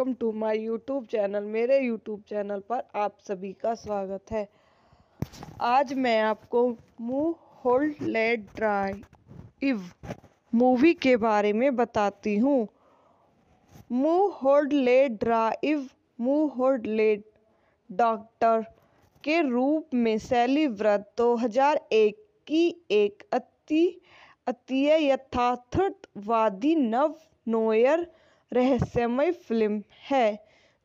welcome to my YouTube channel मेरे YouTube channel पर आप सभी का स्वागत है आज मैं आपको मुंह होल्ड लेट ड्राइव मूवी के बारे में बताती हूँ Mulholland Drive Mulholland doctor के रूप में शैली व्रत 2001 की एक अति अति यथार्थवादी नव नोयर रहस्यमय फिल्म है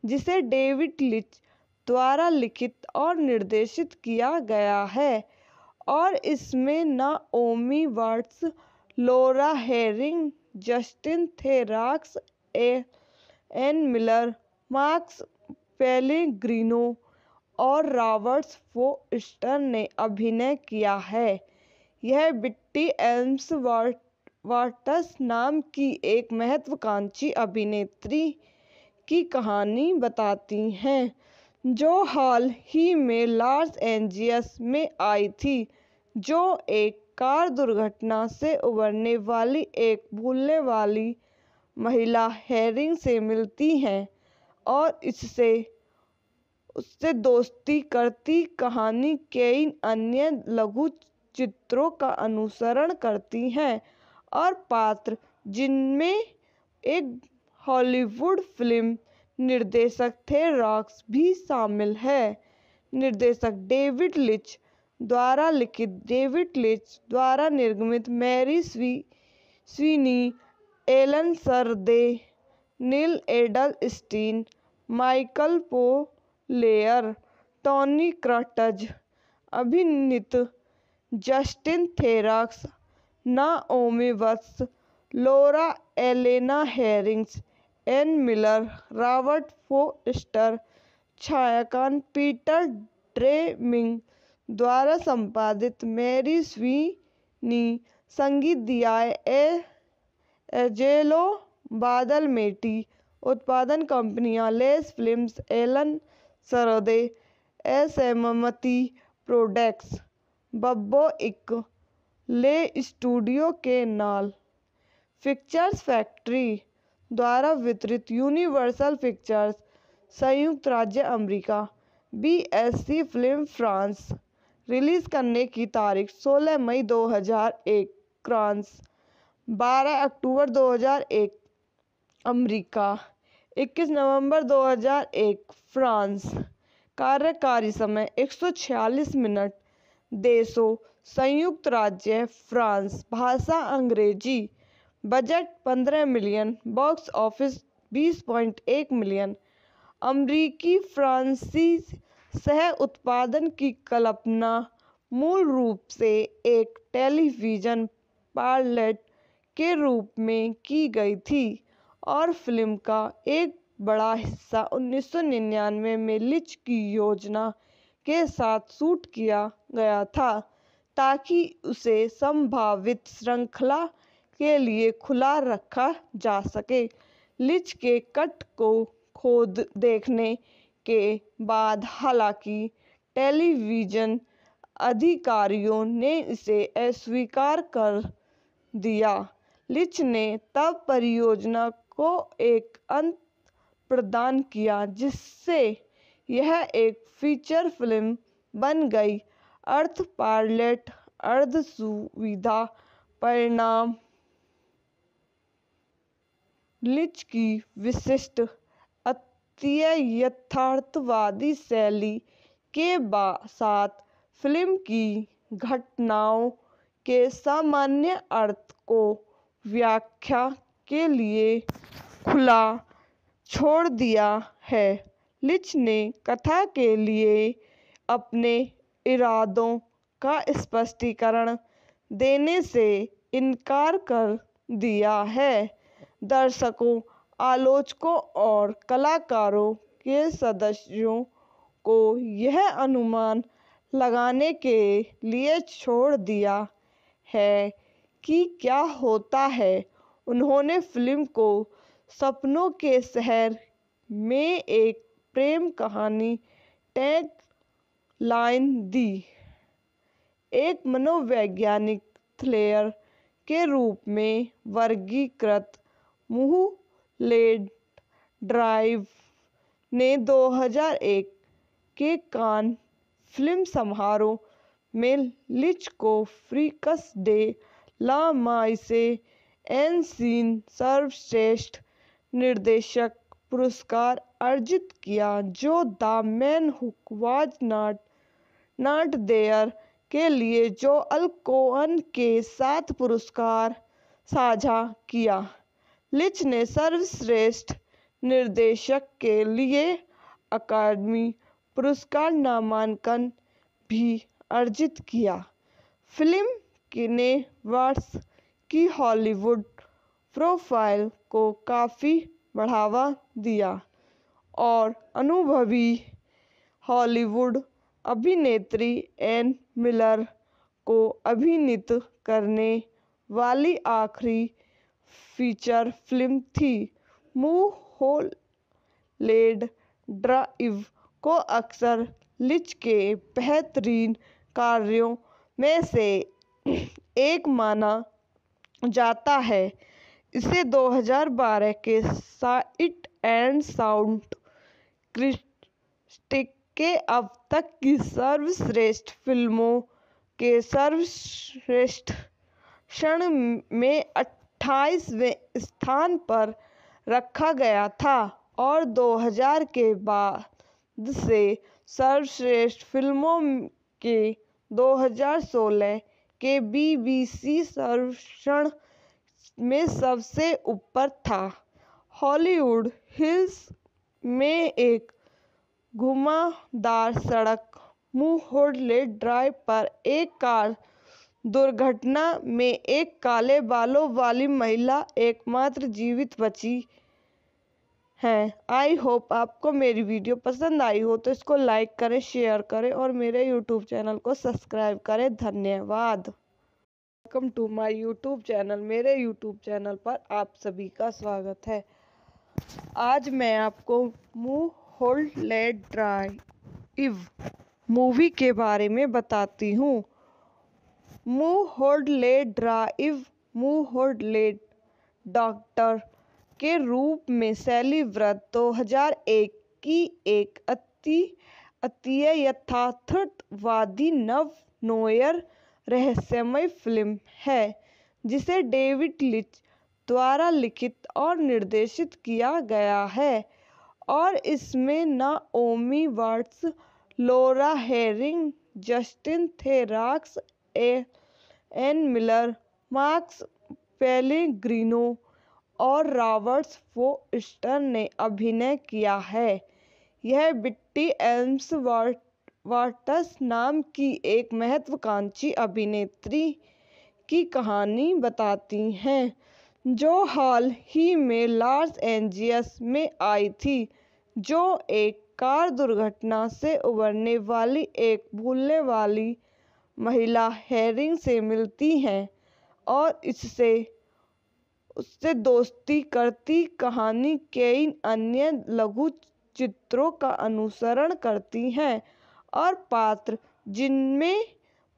जिसे डेविड लिच द्वारा लिखित और निर्देशित किया गया है और इसमें ओमी Watts Laura Harring Justin Theroux Ann Miller Marks Pellegrino और रॉबर्ट्स फोस्टर ने अभिनय किया है यह बिट्टी वर्ट वाटस नाम की एक महत्वाकांक्षी अभिनेत्री की कहानी बताती हैं जो हाल ही में लॉस एंजियस में आई थी जो एक कार दुर्घटना से उबरने वाली एक भूलने वाली महिला हेरिंग से मिलती हैं और इससे उससे दोस्ती करती कहानी कई अन्य लघु चित्रों का अनुसरण करती है और पात्र जिनमें एक हॉलीवुड फिल्म निर्देशक थे रॉक्स भी शामिल है निर्देशक डेविड लिच द्वारा लिखित डेविड लिच द्वारा निर्गमित मैरी स्वी Sweeney Alain Sarde Neal Edelstein Michael Polaire Tony Krantz अभिनीत Justin Theroux Naomi Watts Laura Elena Hering's Ann Miller Robert Forster छायाकान पीटर ड्रेमिंग द्वारा संपादित मैरी स्वीनी संगीत दिया ए एजेलो बादल मेटी उत्पादन कंपनियां less films Alain Sarde S एममती products बब्बो इक ले स्टूडियो के नाल पिक्चर्स फैक्ट्री द्वारा वितरित यूनिवर्सल पिक्चर्स संयुक्त राज्य America BSC film France release करने की तारीख 16 मई 2001 फ्रांस 12 अक्टूबर 2001 अमेरिका 21 नवंबर 2001 फ्रांस कार्यकारी समय 146 मिनट देशों संयुक्त राज्य फ्रांस भाषा अंग्रेजी बजट पंद्रह मिलियन बॉक्स ऑफिस बीस पॉइंट एक मिलियन अमरीकी फ्रांसी सह उत्पादन की कल्पना मूल रूप से एक टेलीविज़न पायलट के रूप में की गई थी और फिल्म का एक बड़ा हिस्सा 1999 में लिच की योजना के साथ शूट किया गया था ताकि उसे संभावित श्रृंखला के लिए खुला रखा जा सके लिच के कट को खोद देखने के बाद हालांकि टेलीविजन अधिकारियों ने इसे अस्वीकार कर दिया लिच ने तब परियोजना को एक अंत प्रदान किया जिससे यह एक फीचर फिल्म बन गई अर्थ पार्लेट अर्ध सुविधा परिणाम लिच की विशिष्ट अत्य यथार्थवादी शैली के साथ फिल्म की घटनाओं के सामान्य अर्थ को व्याख्या के लिए खुला छोड़ दिया है लिच ने कथा के लिए अपने इरादों का स्पष्टीकरण देने से इनकार कर दिया है दर्शकों आलोचकों और कलाकारों के सदस्यों को यह अनुमान लगाने के लिए छोड़ दिया है कि क्या होता है उन्होंने फिल्म को सपनों के शहर में एक प्रेम कहानी टैग लाइन दी एक मनोवैज्ञानिक थ्लेयर के रूप में वर्गीकृत लेड ड्राइव ने 2001 के कान फिल्म समारोह में लिच को फ्रीकस डे ला माइसे एन सीन सर्वश्रेष्ठ निर्देशक पुरस्कार अर्जित किया जो the man who was not not there के लिए जो अलकोअन के साथ पुरस्कार साझा किया लिच ने सर्वश्रेष्ठ निर्देशक के लिए अकादमी पुरस्कार नामांकन भी अर्जित किया फिल्म ने वर्ष की हॉलीवुड प्रोफाइल को काफ़ी बढ़ावा दिया और अनुभवी हॉलीवुड अभिनेत्री एन मिलर को अभिनीत करने वाली आखिरी फीचर फिल्म थी मुहोलेड ड्राइव को अक्सर लिच के बेहतरीन कार्यों में से एक माना जाता है इसे 2012 के साइट एंड साउंड क्रिस्टिक के अब तक की सर्वश्रेष्ठ फिल्मों के सर्वश्रेष्ठ क्षण में अट्ठाईसवें स्थान पर रखा गया था और 2000 के बाद से सर्वश्रेष्ठ फिल्मों के 2016 के बीबीसी सर्वेक्षण में सबसे ऊपर था हॉलीवुड हिल्स में एक घुमावदार सड़क मुंहोडले ड्राइव पर एक कार दुर्घटना में एक काले बालों वाली महिला एकमात्र जीवित बची हैं आई होप आपको मेरी वीडियो पसंद आई हो तो इसको लाइक करें शेयर करें और मेरे यूट्यूब चैनल को सब्सक्राइब करें धन्यवाद welcome to my YouTube channel मेरे यूट्यूब चैनल पर आप सभी का स्वागत है आज मैं आपको मुंह होल्ड लेट ड्राइव मूवी के बारे में बताती हूँ Mulholland Drive Mulholland doctor के रूप में शैली व्रत दो हजार एक की एक अति अतीय यथार्थवादी नव नोयर रहस्यमय फिल्म है जिसे डेविड लिच द्वारा लिखित और निर्देशित किया गया है और इसमें Naomi Watts Laura Harring Justin Theroux Ann Miller Marks Pellegrino और रॉबर्ट्स फोस्टर ने अभिनय किया है यह बिट्टी एल्म्स वाट नाम की एक महत्वाकांक्षी अभिनेत्री की कहानी बताती हैं जो हाल ही में लॉस एंजियस में आई थी जो एक कार दुर्घटना से उबरने वाली एक भूलने वाली महिला हेरिंग से मिलती हैं और इससे उससे दोस्ती करती कहानी कई अन्य लघु चित्रों का अनुसरण करती हैं और पात्र जिनमें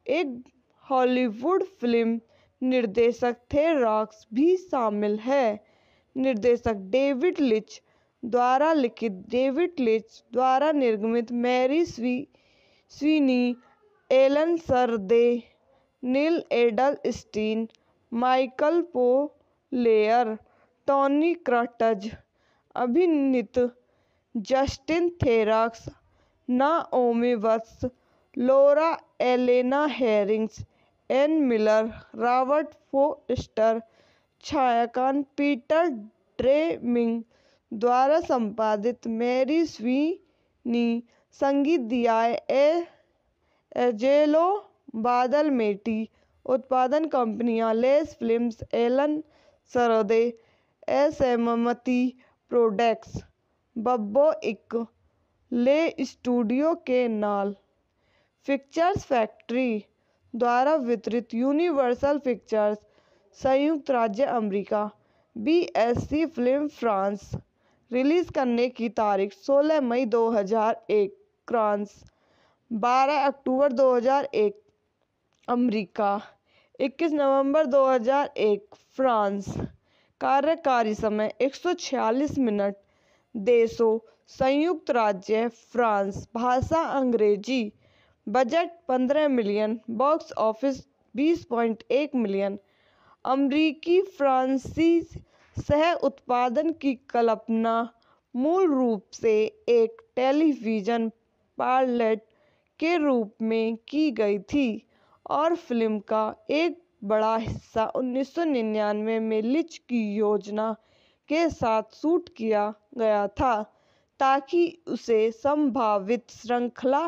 एक हॉलीवुड फिल्म निर्देशक थेरॉक्स भी शामिल है निर्देशक डेविड लिच द्वारा लिखित डेविड लिच द्वारा निर्गमित मैरी स्वी Sweeney Alain Sarde Neal Edelstein Michael Polaire Tony Krantz अभिनित जस्टिन थेरॉक्स ना Watts Laura Elena Hering's Ann Miller Robert Forster छायाकान पीटर ड्रेमिंग द्वारा संपादित मैरी स्वीनी संगीत दिया ए एजेलो बादल मेटी उत्पादन कंपनियां लेस फिल्म्स एलन सरोदे एमती प्रोडक्ट्स बब्बो इक ले स्टूडियो के नाल पिक्चर्स फैक्ट्री द्वारा वितरित यूनिवर्सल पिक्चर्स संयुक्त राज्य America BSC film France release करने की तारीख 16 मई 2001 फ्रांस 12 अक्टूबर 2001 अमेरिका 21 नवंबर 2001 फ्रांस कार्यकारी समय 146 मिनट देशों संयुक्त राज्य फ्रांस भाषा अंग्रेजी budget 15 million box office 20.1 million अमरीकी फ्रांसीस सह उत्पादन की कल्पना मूल रूप से एक टेलीविज़न पायलट के रूप में की गई थी और फिल्म का एक बड़ा हिस्सा 1999 में लिच की योजना के साथ शूट किया गया था ताकि उसे संभावित श्रृंखला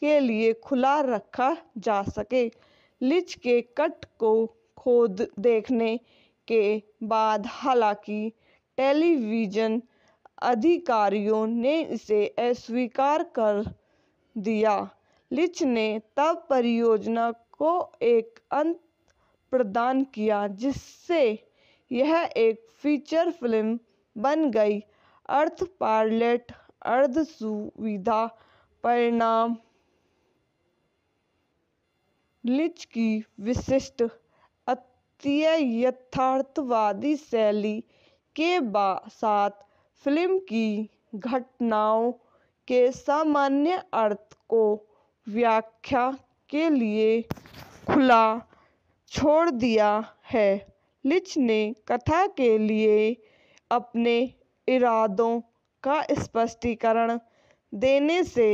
के लिए खुला रखा जा सके लिच के कट को खोद देखने के बाद हालांकि टेलीविज़न अधिकारियों ने इसे अस्वीकार कर दिया लिच ने तब परियोजना को एक अंत प्रदान किया जिससे यह एक फीचर फिल्म बन गई अर्थ पायलट अर्ध सुविधा परिणाम लिच की विशिष्ट अत्य यथार्थवादी शैली के साथ फिल्म की घटनाओं के सामान्य अर्थ को व्याख्या के लिए खुला छोड़ दिया है लिच ने कथा के लिए अपने इरादों का स्पष्टीकरण देने से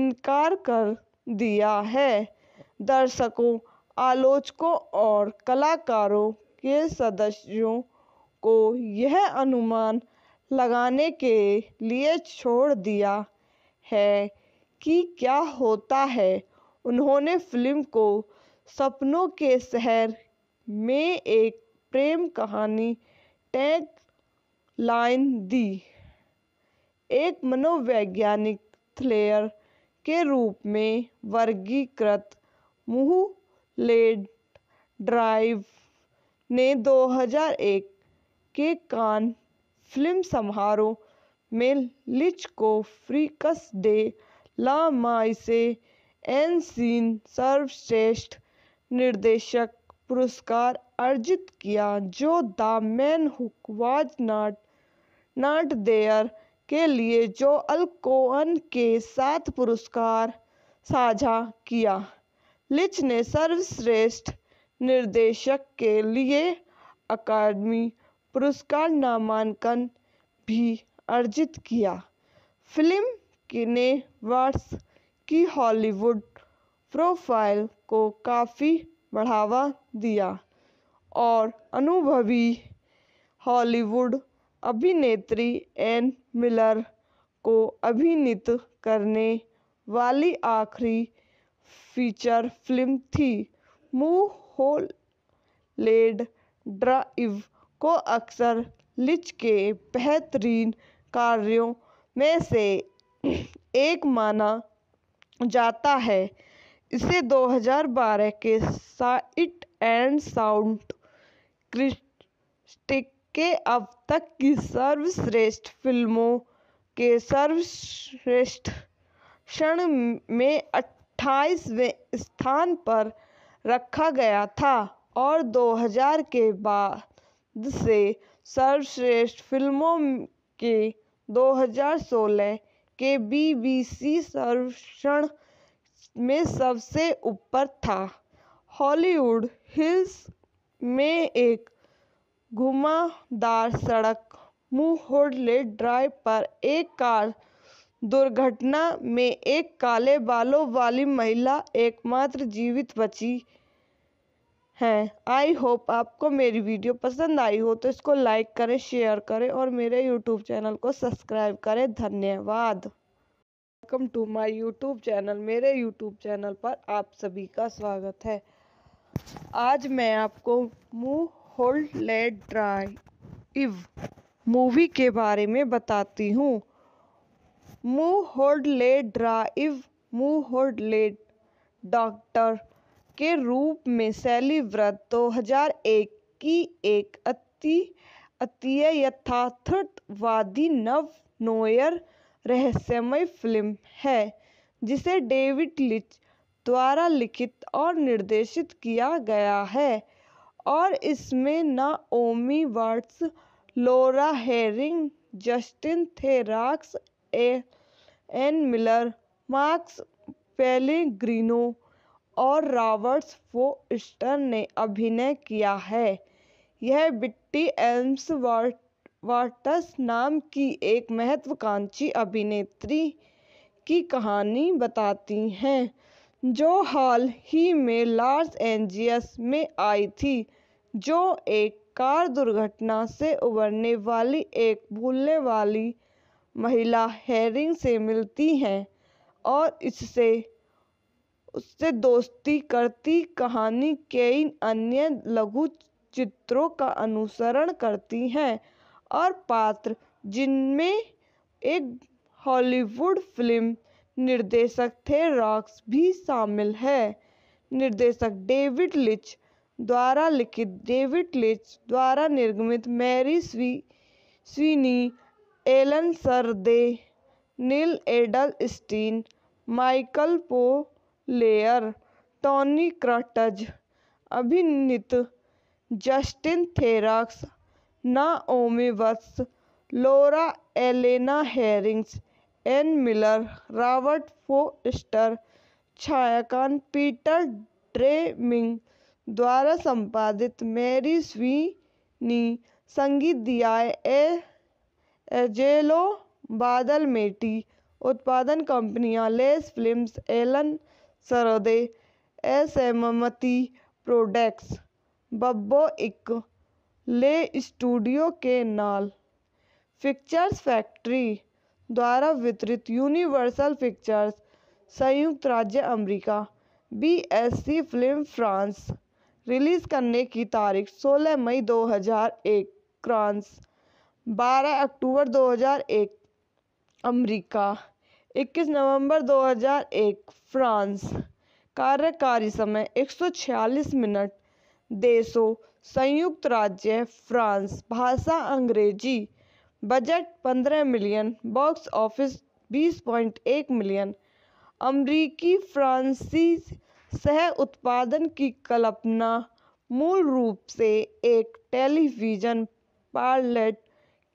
इनकार कर दिया है दर्शकों आलोचकों और कलाकारों के सदस्यों को यह अनुमान लगाने के लिए छोड़ दिया है कि क्या होता है उन्होंने फिल्म को सपनों के शहर में एक प्रेम कहानी टैग लाइन दी एक मनोवैज्ञानिक थ्रिलर के रूप में वर्गीकृत मुहलेड ड्राइव ने 2001 के कान फिल्म समारोह में लिच को फ्रीकस डे ला माइसे एन सीन सर्वश्रेष्ठ निर्देशक पुरस्कार अर्जित किया जो the man who was not not there के लिए जो अल कोहन के साथ पुरस्कार साझा किया लिच ने सर्वश्रेष्ठ निर्देशक के लिए अकादमी पुरस्कार नामांकन भी अर्जित किया फिल्म ने वर्ष की हॉलीवुड प्रोफाइल को काफ़ी बढ़ावा दिया और अनुभवी हॉलीवुड अभिनेत्री एन मिलर को अभिनीत करने वाली आखिरी फीचर फिल्म थी मुहोलेड ड्राइव को अक्सर लिच के बेहतरीन कार्यों में से एक माना जाता है इसे 2012 के साइट एंड साउंड क्रिस्टिक के अब तक की सर्वश्रेष्ठ फिल्मों के सर्वश्रेष्ठ क्षण में अट्ठाईसवें स्थान पर रखा गया था और 2000 के बाद से सर्वश्रेष्ठ फिल्मों के 2016 के बीबीसी सर्वेक्षण में सबसे ऊपर था हॉलीवुड हिल्स में एक घुमावदार सड़क मुंहोडले ड्राइव पर एक कार दुर्घटना में एक काले बालों वाली महिला एकमात्र जीवित बची है आई होप आपको मेरी वीडियो पसंद आई हो तो इसको लाइक करें शेयर करें और मेरे यूट्यूब चैनल को सब्सक्राइब करें धन्यवाद welcome to my YouTube channel मेरे यूट्यूब चैनल पर आप सभी का स्वागत है आज मैं आपको मुंह होल्ड लेट ड्राइव मूवी के बारे में बताती हूँ ले ड्राइव होड ले डॉक्टर के रूप में व्रत दो हजार एक की एक अति अतीय यथार्थवादी नव नोयर रहस्यमय फिल्म है जिसे डेविड लिच द्वारा लिखित और निर्देशित किया गया है और इसमें ओमी Watts Laura Harring Justin Theroux Ann Miller Marks Pellegrino और रॉबर्ट्स फोस्टर ने अभिनय किया है यह बिट्टी एल्म्स वाटस नाम की एक महत्वाकांक्षी अभिनेत्री की कहानी बताती हैं जो हाल ही में लॉस एंजियस में आई थी जो एक कार दुर्घटना से उबरने वाली एक भूलने वाली महिला हेरिंग से मिलती हैं और इससे उससे दोस्ती करती कहानी कई अन्य लघु चित्रों का अनुसरण करती हैं और पात्र जिनमें एक हॉलीवुड फिल्म निर्देशक थे रॉक्स भी शामिल है निर्देशक डेविड लिच द्वारा लिखित डेविड लिच द्वारा निर्गमित मैरी स्वी Sweeney Alain Sarde Neal Edelstein Michael Polaire Tony Krantz अभिनित Justin Theroux Naomi Watts Laura Elena Hering's Ann Miller Robert Forster छायाकान पीटर ड्रेमिंग द्वारा संपादित मैरी स्वीनी संगीत दिया ए एजेलो बादल मेटी उत्पादन कंपनियां लेस फिल्म्स एलन सरदे एसएममती प्रोडक्ट्स बब्बो इक ले स्टूडियो के नाल पिक्चर्स फैक्ट्री द्वारा वितरित यूनिवर्सल पिक्चर्स संयुक्त राज्य America BSC film France release करने की तारीख 16 मई 2001 क्रांस बारह अक्टूबर 2001 अमेरिका 21 नवंबर 2001 फ्रांस कार्यकारी समय 146 मिनट देशों संयुक्त राज्य फ्रांस भाषा अंग्रेजी budget 15 million box office 20.1 million अमरीकी फ्रांसी सह उत्पादन की कल्पना मूल रूप से एक टेलीविजन पार्लेट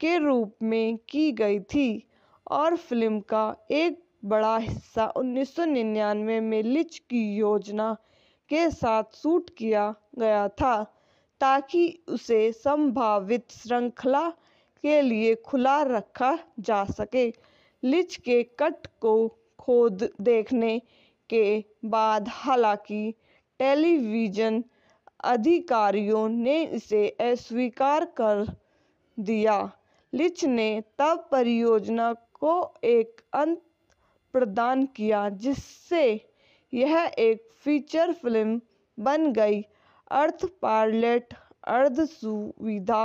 के रूप में की गई थी और फिल्म का एक बड़ा हिस्सा उन्नीस सौ निन्यानवे में लिच की योजना के साथ शूट किया गया था ताकि उसे संभावित श्रृंखला के लिए खुला रखा जा सके लिच के कट को खोद देखने के बाद हालांकि टेलीविजन अधिकारियों ने इसे अस्वीकार कर दिया लिच ने तब परियोजना को एक अंत प्रदान किया जिससे यह एक फीचर फिल्म बन गई अर्थ पार्लेट अर्ध सुविधा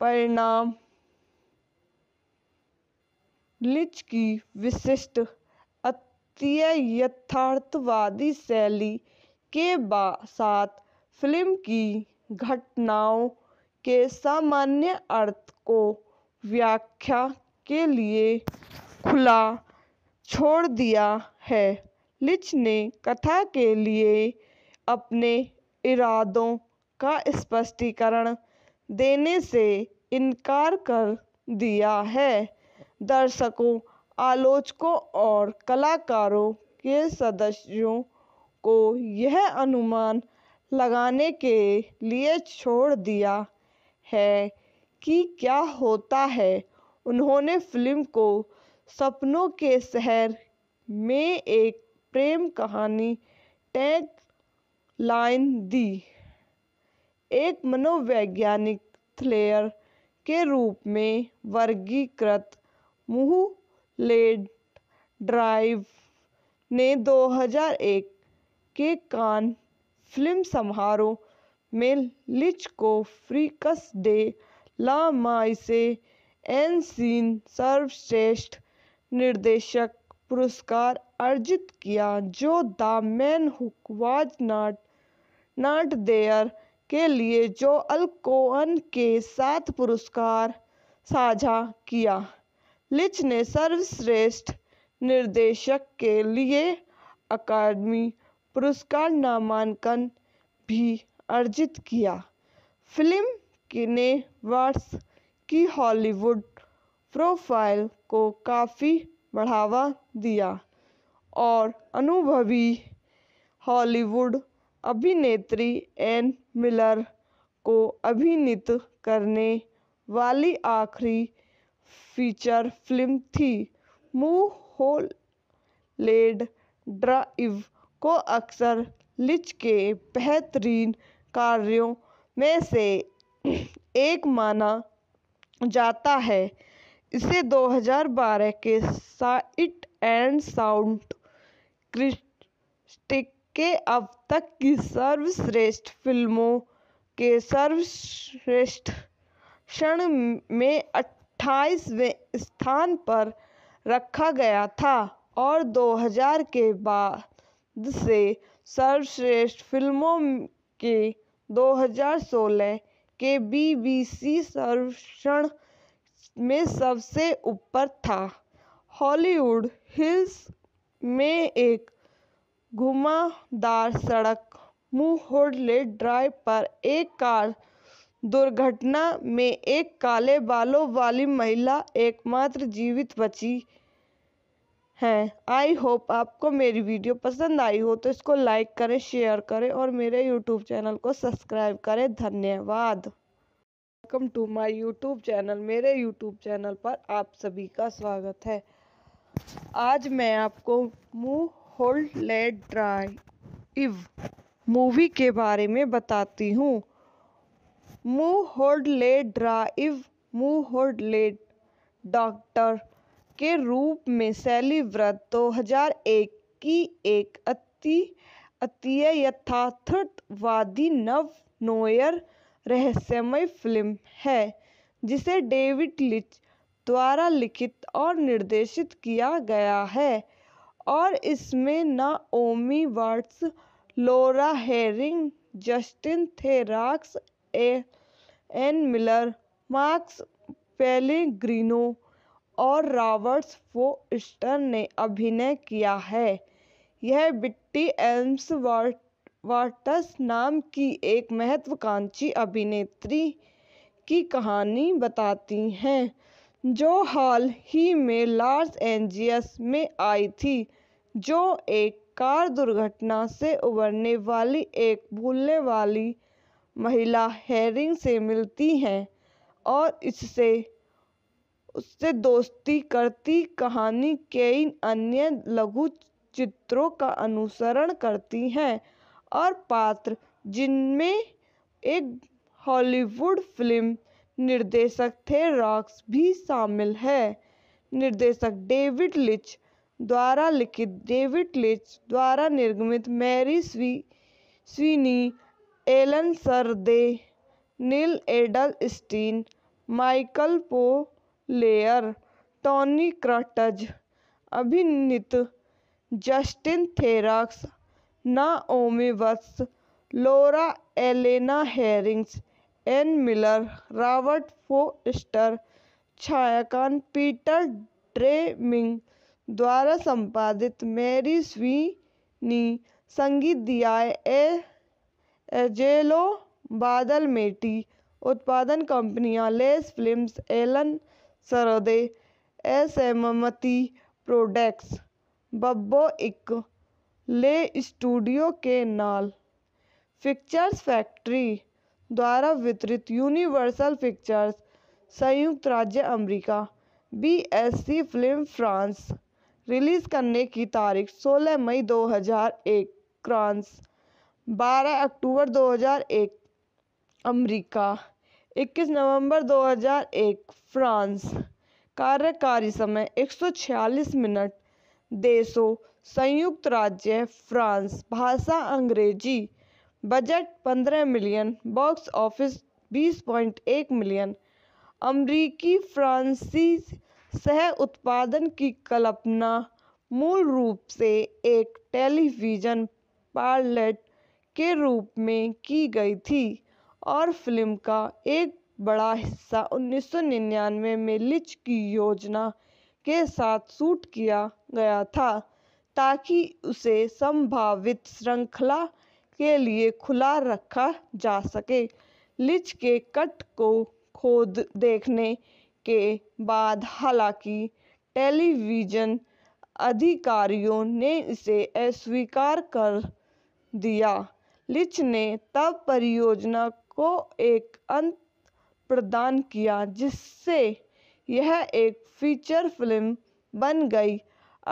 परिणाम लिच की विशिष्ट अत्य यथार्थवादी शैली के साथ फिल्म की घटनाओं के सामान्य अर्थ को व्याख्या के लिए खुला छोड़ दिया है लिच ने कथा के लिए अपने इरादों का स्पष्टीकरण देने से इनकार कर दिया है दर्शकों आलोचकों और कलाकारों के सदस्यों को यह अनुमान लगाने के लिए छोड़ दिया है कि क्या होता है उन्होंने फ़िल्म को सपनों के शहर में एक प्रेम कहानी टैग लाइन दी एक मनोवैज्ञानिक थ्रिलर के रूप में वर्गीकृत मुह लेड ड्राइव ने 2001 के कान फिल्म समारोह में लिच को फ्रीकस डे एन सीन सर्वश्रेष्ठ निर्देशक पुरस्कार अर्जित किया जो the man who was not not there के लिए जो अलकोअन के साथ पुरस्कार साझा किया लिच ने सर्वश्रेष्ठ निर्देशक के लिए अकादमी पुरस्कार नामांकन भी अर्जित किया फिल्म किने वर्ष की हॉलीवुड प्रोफाइल को काफ़ी बढ़ावा दिया और अनुभवी हॉलीवुड अभिनेत्री एन मिलर को अभिनीत करने वाली आखिरी फीचर फिल्म थी मू हो लेड ड्राइव को अक्सर लिच के बेहतरीन कार्यों में से एक माना जाता है इसे 2012 के साइट एंड साउंड क्रिस्टिक के अब तक की सर्वश्रेष्ठ फिल्मों के सर्वश्रेष्ठ क्षण में अट्ठाईसवें स्थान पर रखा गया था और 2000 के बाद से सर्वश्रेष्ठ फिल्मों के 2016 के बी.बी.सी सर्वेक्षण में सबसे ऊपर था हॉलीवुड हिल्स में एक घुमावदार सड़क मुहोडले ड्राइव पर एक कार दुर्घटना में एक काले बालों वाली महिला एकमात्र जीवित बची है आई होप आपको मेरी वीडियो पसंद आई हो तो इसको लाइक करें शेयर करें और मेरे यूट्यूब चैनल को सब्सक्राइब करें धन्यवाद welcome to my YouTube channel मेरे यूट्यूब चैनल पर आप सभी का स्वागत है आज मैं आपको मुँह होल्ड लेट ड्राइव मूवी के बारे में बताती हूँ मुँह होल्ड ले ड्राइव मुँह होल्ड लेट डॉक्टर के रूप में शैलीव्रत दो हजार एक की एक अति अतीय यथार्थवादी नव नोयर रहस्यमय फिल्म है जिसे डेविड लिच द्वारा लिखित और निर्देशित किया गया है और इसमें ओमी Watts Laura Harring Justin Theroux Ann Miller Marks Pellegrino और रॉबर्ट्स फोस्टर ने अभिनय किया है यह बिट्टी एल्म्स वाटस नाम की एक महत्वाकांक्षी अभिनेत्री की कहानी बताती हैं जो हाल ही में लॉस एंजियस में आई थी जो एक कार दुर्घटना से उबरने वाली एक भूलने वाली महिला हेरिंग से मिलती हैं और इससे उससे दोस्ती करती कहानी कई अन्य लघु चित्रों का अनुसरण करती है और पात्र जिनमें एक हॉलीवुड फिल्म निर्देशक थे रॉक्स भी शामिल है निर्देशक डेविड लिच द्वारा लिखित डेविड लिच द्वारा निर्गमित मैरी स्वी Sweeney Alain Sarde Neal Edelstein Michael Polaire Tony Krantz अभिनीत Justin Theroux Naomi Watts Laura Elena Hering's Ann Miller Robert Forster छायाकान पीटर ड्रेमिंग द्वारा संपादित मैरी स्वीनी संगीत दिया ए एजेलो बादल मेटी उत्पादन कंपनियां लेस फिल्म्स एलन सरदे असहमति प्रोडक्ट्स बब्बो इक ले स्टूडियो के नाल पिक्चर्स फैक्ट्री द्वारा वितरित यूनिवर्सल पिक्चर्स संयुक्त राज्य America BSC film France release करने की तारीख 16 मई 2001 फ्रांस 12 अक्टूबर 2001 अमेरिका इक्कीस नवंबर 2001 फ्रांस कार्यकारी समय 146 मिनट देशों संयुक्त राज्य फ्रांस भाषा अंग्रेजी budget 15 million box office 20.1 million अमरीकी फ्रांसी सह उत्पादन की कल्पना मूल रूप से एक टेलीविज़न पायलट के रूप में की गई थी और फिल्म का एक बड़ा हिस्सा 1999 में लिच की योजना के साथ शूट किया गया था ताकि उसे संभावित श्रृंखला के लिए खुला रखा जा सके लिच के कट को खोद देखने के बाद हालांकि टेलीविजन अधिकारियों ने इसे अस्वीकार कर दिया लिच ने तब परियोजना को एक अंत प्रदान किया जिससे यह एक फीचर फिल्म बन गई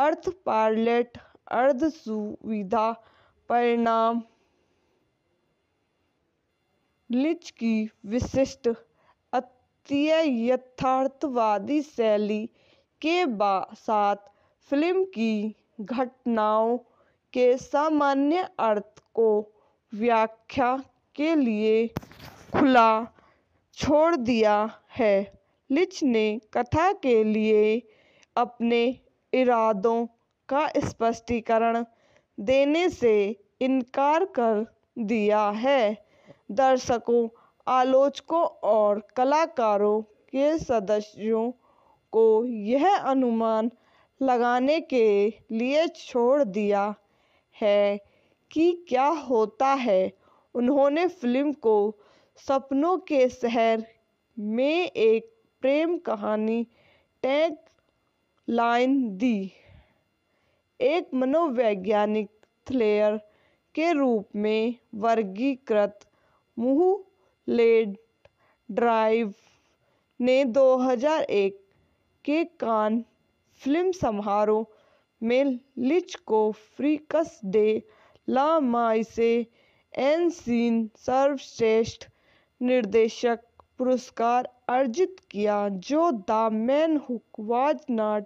अर्थ पार्लेट अर्ध सुविधा परिणाम लिच की विशिष्ट अत्य यथार्थवादी शैली के साथ फिल्म की घटनाओं के सामान्य अर्थ को व्याख्या के लिए खुला छोड़ दिया है लिच ने कथा के लिए अपने इरादों का स्पष्टीकरण देने से इनकार कर दिया है दर्शकों आलोचकों और कलाकारों के सदस्यों को यह अनुमान लगाने के लिए छोड़ दिया है कि क्या होता है उन्होंने फिल्म को सपनों के शहर में एक प्रेम कहानी टैग लाइन दी एक मनोवैज्ञानिक थ्लेयर के रूप में वर्गीकृत लेड ड्राइव ने 2001 के कान फिल्म समारोह में लिच को फ्रीकस डे ला माइसे एन सीन सर्वश्रेष्ठ निर्देशक पुरस्कार अर्जित किया जो the man who was not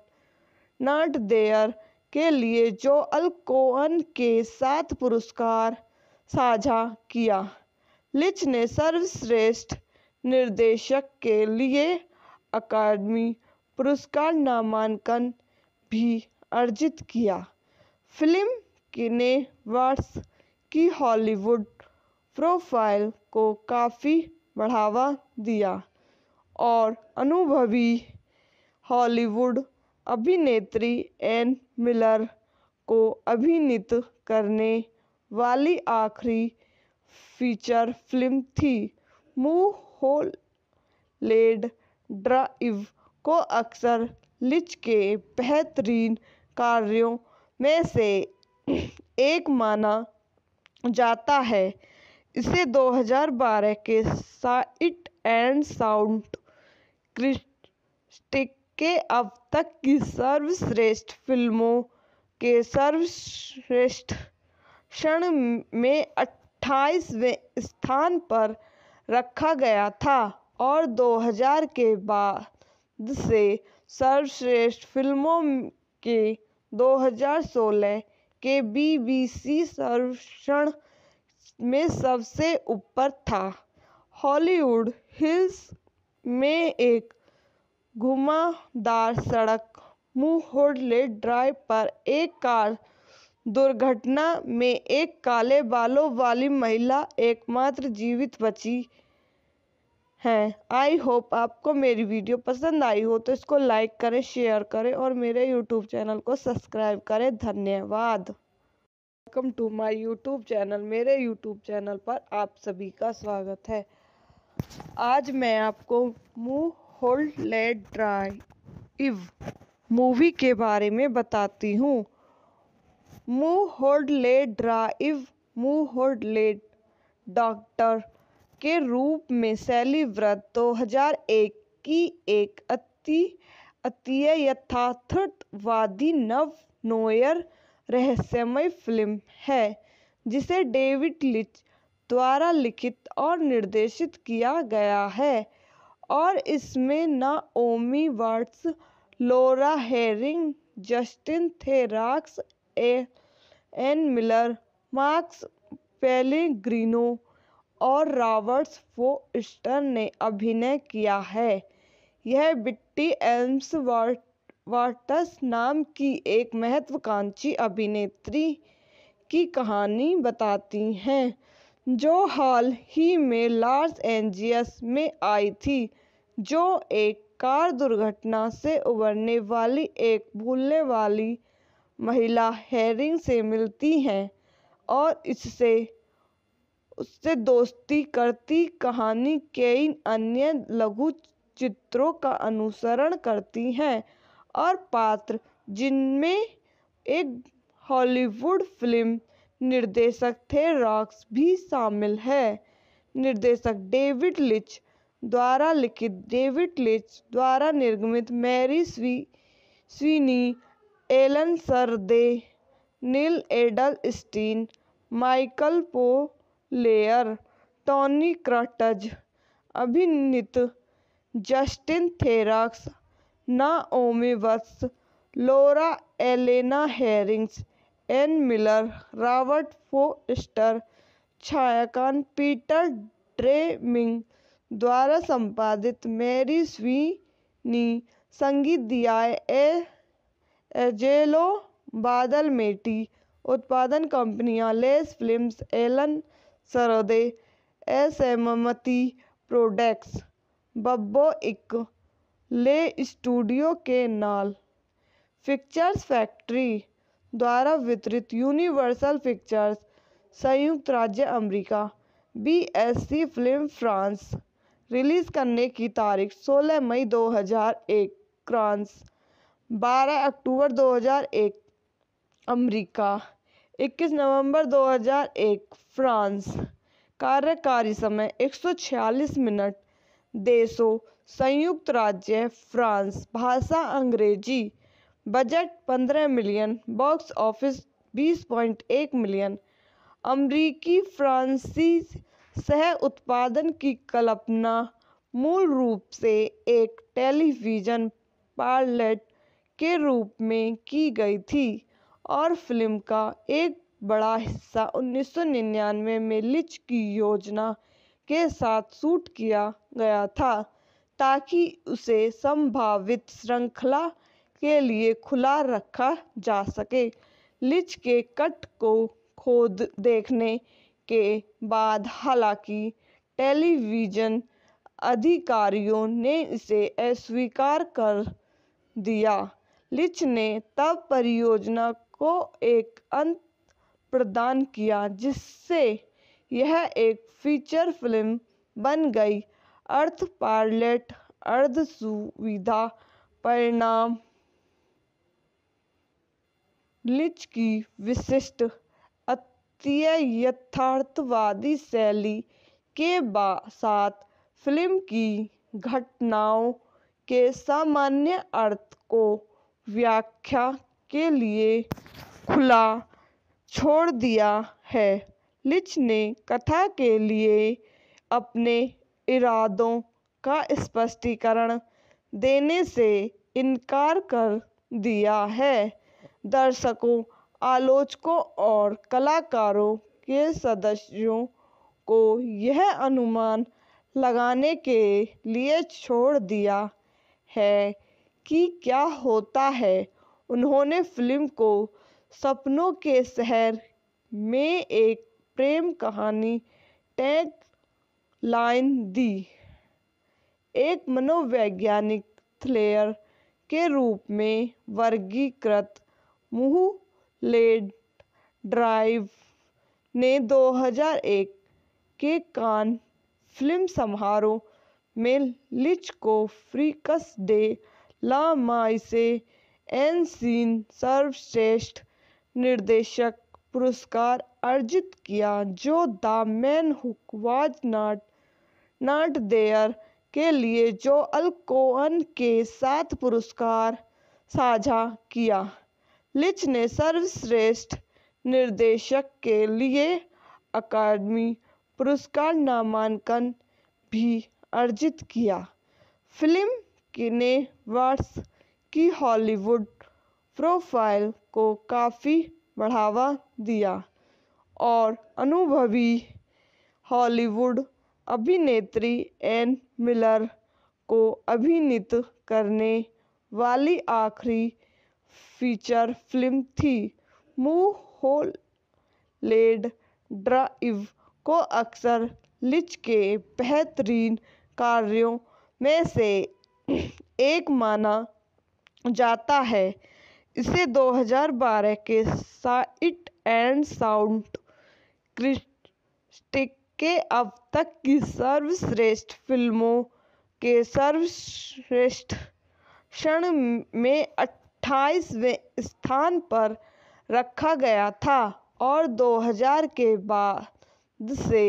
not there के लिए जो अलकोअन के साथ पुरस्कार साझा किया लिच ने सर्वश्रेष्ठ निर्देशक के लिए अकादमी पुरस्कार नामांकन भी अर्जित किया फिल्म किने वर्ष की हॉलीवुड प्रोफाइल को काफ़ी बढ़ावा दिया और अनुभवी हॉलीवुड अभिनेत्री एन मिलर को अभिनीत करने वाली आखिरी फीचर फिल्म थी मुँह होल लेड ड्राइव को अक्सर लिच के बेहतरीन कार्यों में से एक माना जाता है इसे 2012 के साइट एंड साउंड क्रिस्टिक के अब तक की सर्वश्रेष्ठ फिल्मों के सर्वश्रेष्ठ क्षण में अट्ठाईसवें स्थान पर रखा गया था और 2000 के बाद से सर्वश्रेष्ठ फिल्मों के 2016 के बीबीसी सर्वेक्षण में सबसे ऊपर था हॉलीवुड हिल्स में एक घुमावदार सड़क मुंहतोड़ ड्राइव पर एक कार दुर्घटना में एक काले बालों वाली महिला एकमात्र जीवित बची है आई होप आपको मेरी वीडियो पसंद आई हो तो इसको लाइक करें शेयर करें और मेरे यूट्यूब चैनल को सब्सक्राइब करें धन्यवाद welcome to my YouTube channel मेरे यूट्यूब चैनल पर आप सभी का स्वागत है आज मैं आपको Mulholland Drive movie के बारे में बताती हूँ Mulholland Drive Mulholland doctor के रूप में सैली व्रत 2001 की एक अति अति यथार्थवादी नव नोयर रहस्यमय फिल्म है जिसे डेविड लिच द्वारा लिखित और निर्देशित किया गया है और इसमें Naomi Watts Laura Harring Justin Theroux Ann Miller Marks Pellegrino और रॉबर्ट्स फोस्टर ने अभिनय किया है यह बिट्टी एल्म्सवर्थ वाटस नाम की एक महत्वाकांक्षी अभिनेत्री की कहानी बताती हैं जो हाल ही में लॉस एंजियस में आई थी जो एक कार दुर्घटना से उबरने वाली एक भूलने वाली महिला हेरिंग से मिलती है और इससे उससे दोस्ती करती कहानी कई अन्य लघु चित्रों का अनुसरण करती है और पात्र जिनमें एक हॉलीवुड फिल्म निर्देशक थे रॉक्स भी शामिल है निर्देशक डेविड लिच द्वारा लिखित डेविड लिच द्वारा निर्गमित मैरी स्वी Sweeney Alain Sarde Neal Edelstein Michael Polaire Tony Krantz अभिनीत Justin Theroux Naomi Watts Laura Elena Hering's Ann Miller Robert Forster छायाकान पीटर ड्रेमिंग द्वारा संपादित मैरी स्वीनी संगीत दिया ए एजेलो बादल मेटी उत्पादन कंपनियां less films Alain Sarde S एममती products बब्बो इक ले स्टूडियो के नाल पिक्चर्स फैक्ट्री द्वारा वितरित यूनिवर्सल पिक्चर्स संयुक्त राज्य America BSC film France release करने की तारीख 16 मई 2001 फ्रांस 12 अक्टूबर 2001 अमेरिका 21 नवंबर 2001 फ्रांस कार्यकारी समय 146 मिनट देशों संयुक्त राज्य फ्रांस भाषा अंग्रेजी budget 15 million box office 20.1 million अमरीकी फ्रांसी सह उत्पादन की कल्पना मूल रूप से एक टेलीविज़न पायलट के रूप में की गई थी और फिल्म का एक बड़ा हिस्सा 1999 में लिच की योजना के साथ शूट किया गया था ताकि उसे संभावित श्रृंखला के लिए खुला रखा जा सके लिच के कट को खोद देखने के बाद हालांकि टेलीविजन अधिकारियों ने इसे अस्वीकार कर दिया लिच ने तब परियोजना को एक अंत प्रदान किया जिससे यह एक फीचर फिल्म बन गई अर्थ पार्लेट अर्ध सुविधा परिणाम लिच की विशिष्ट अत्यय यथार्थवादी शैली के साथ फिल्म की घटनाओं के सामान्य अर्थ को व्याख्या के लिए खुला छोड़ दिया है लिच ने कथा के लिए अपने इरादों का स्पष्टीकरण देने से इनकार कर दिया है दर्शकों आलोचकों और कलाकारों के सदस्यों को यह अनुमान लगाने के लिए छोड़ दिया है कि क्या होता है उन्होंने फिल्म को सपनों के शहर में एक प्रेम कहानी टैग लाइन दी एक मनोवैज्ञानिक थ्लेयर के रूप में वर्गीकृत लेड ड्राइव ने 2001 के कान फिल्म समारोह में लिच को फ्रीकस डे ला माइसे एन सीन सर्वश्रेष्ठ निर्देशक पुरस्कार अर्जित किया जो the man who was not not there के लिए जो अलकोअन के साथ पुरस्कार साझा किया लिच ने सर्वश्रेष्ठ निर्देशक के लिए अकादमी पुरस्कार नामांकन भी अर्जित किया फिल्म किने ने वर्ष की हॉलीवुड प्रोफाइल को काफ़ी बढ़ावा दिया और अनुभवी हॉलीवुड अभिनेत्री एन मिलर को अभिनीत करने वाली आखिरी फीचर फिल्म थी मुहोलेड ड्राइव को अक्सर लिच के बेहतरीन कार्यों में से एक माना जाता है इसे 2012 के साइट एंड साउंड क्रिस्टिक के अब तक की सर्वश्रेष्ठ फिल्मों के सर्वश्रेष्ठ क्षण में अट्ठाईसवें स्थान पर रखा गया था और 2000 के बाद से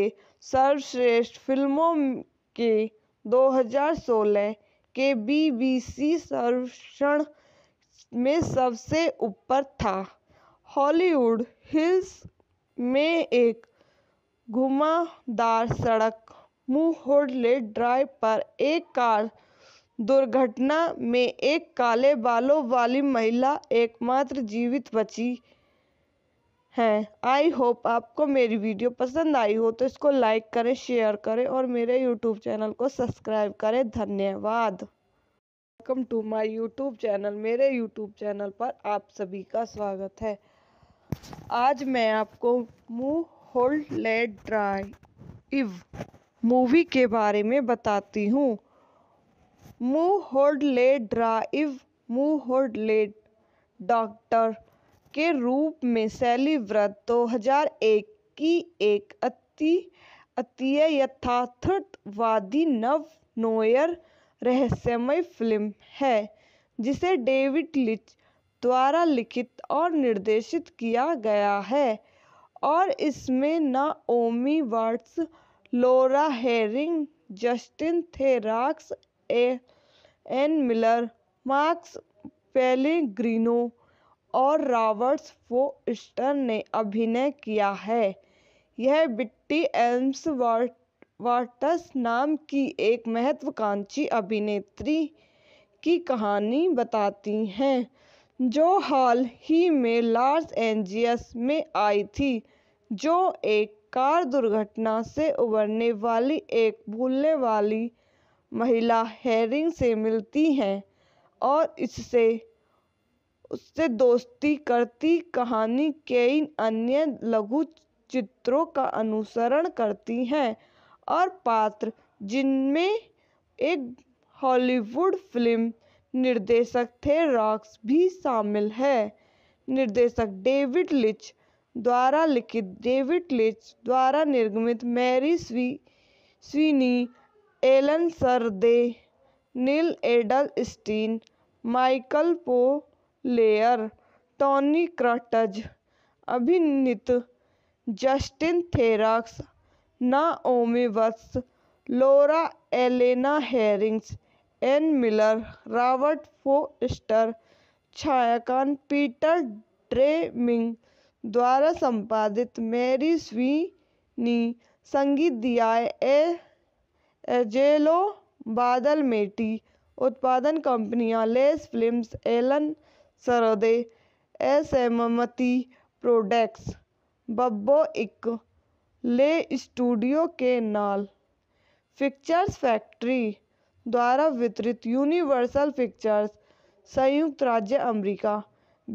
सर्वश्रेष्ठ फिल्मों के 2016 के बीबीसी सर्वेक्षण में सबसे ऊपर था हॉलीवुड हिल्स में एक घुमावदार सड़क मुंहतोड़ ड्राइव पर एक कार दुर्घटना में एक काले बालों वाली महिला एकमात्र जीवित बची हैं आई होप आपको मेरी वीडियो पसंद आई हो तो इसको लाइक करें शेयर करें और मेरे यूट्यूब चैनल को सब्सक्राइब करें धन्यवाद welcome to my YouTube channel मेरे यूट्यूब चैनल पर आप सभी का स्वागत है आज मैं आपको मुँह होल्ड लेट ड्राइव मूवी के बारे में बताती हूँ Mulholland Drive Mulholland doctor के रूप में शैली व्रत दो हजार एक की एक अति अति यथार्थवादी नव नोयर रहस्यमय फिल्म है जिसे डेविड लिच द्वारा लिखित और निर्देशित किया गया है और इसमें Naomi Watts Laura Harring Justin Theroux Ann Miller Marks Pellegrino और रॉबर्ट्स फोस्टर ने अभिनय किया है यह बिट्टी एल्म्स वाट वाटस नाम की एक महत्वाकांक्षी अभिनेत्री की कहानी बताती हैं जो हाल ही में लॉस एंजियस में आई थी जो एक कार दुर्घटना से उबरने वाली एक भूलने वाली महिला हेरिंग से मिलती है और इससे उससे दोस्ती करती कहानी कई अन्य लघु चित्रों का अनुसरण करती है और पात्र जिनमें एक हॉलीवुड फिल्म निर्देशक थे रॉक्स भी शामिल है निर्देशक डेविड लिच द्वारा लिखित डेविड लिच द्वारा निर्गमित मैरी स्वी Sweeney Alain Sarde Neal Edelstein Michael Polaire Tony Krantz अभिनित जस्टिन थेराक्स ना Watts Laura Elena Hering's Ann Miller Robert Forster छायाकान पीटर ड्रेमिंग द्वारा संपादित मेरी स्वीनी संगीत दिया ए एजेलो बादल मेटी उत्पादन कंपनियां less films Alain Sarde Asymmetrical Productions बब्बो इक ले स्टूडियो के नाल पिक्चर्स फैक्ट्री द्वारा वितरित यूनिवर्सल पिक्चर्स संयुक्त राज्य America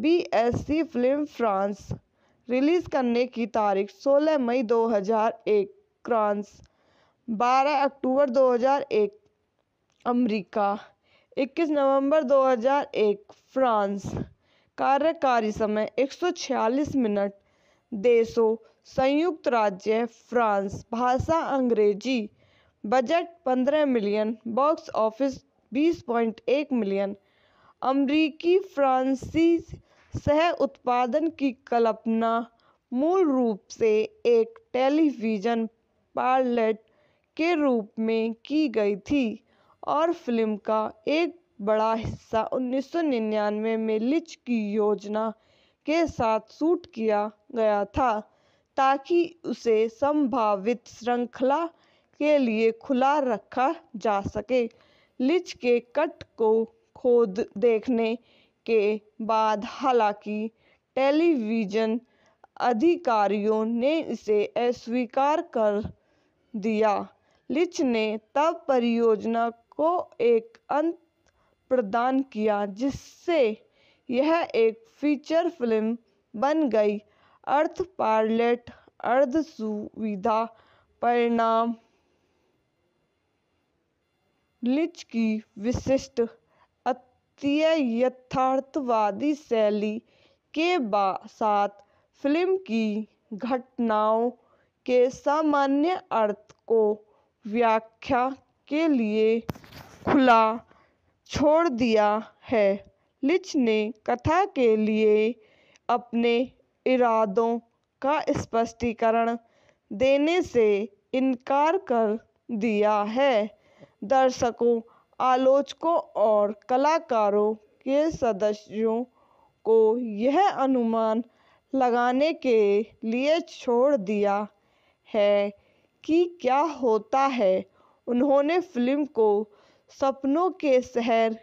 B S C film France release करने की तारीख 16 मई 2001 फ्रांस 12 अक्टूबर 2001 अमेरिका 21 नवंबर 2001 फ्रांस कार्यकारी समय 146 मिनट देशों संयुक्त राज्य फ्रांस भाषा अंग्रेजी budget 15 million box office 20.1 million अमरीकी फ्रांसीसी सह उत्पादन की कल्पना मूल रूप से एक टेलीविज़न पायलट के रूप में की गई थी और फ़िल्म का एक बड़ा हिस्सा 1999 निन्यानवे में लिच की योजना के साथ शूट किया गया था ताकि उसे संभावित श्रृंखला के लिए खुला रखा जा सके लिच के कट को खोद देखने के बाद हालांकि टेलीविजन अधिकारियों ने इसे अस्वीकार कर दिया लिच ने तब परियोजना को एक अंत प्रदान किया जिससे यह एक फीचर फिल्म बन गई अर्थ पायलट अर्ध सुविधा परिणाम लिच की विशिष्ट भारतीय यथार्थवादी शैली के साथ फिल्म की घटनाओं के सामान्य अर्थ को व्याख्या के लिए खुला छोड़ दिया है लिच ने कथा के लिए अपने इरादों का स्पष्टीकरण देने से इनकार कर दिया है दर्शकों आलोचकों और कलाकारों के सदस्यों को यह अनुमान लगाने के लिए छोड़ दिया है कि क्या होता है उन्होंने फिल्म को सपनों के शहर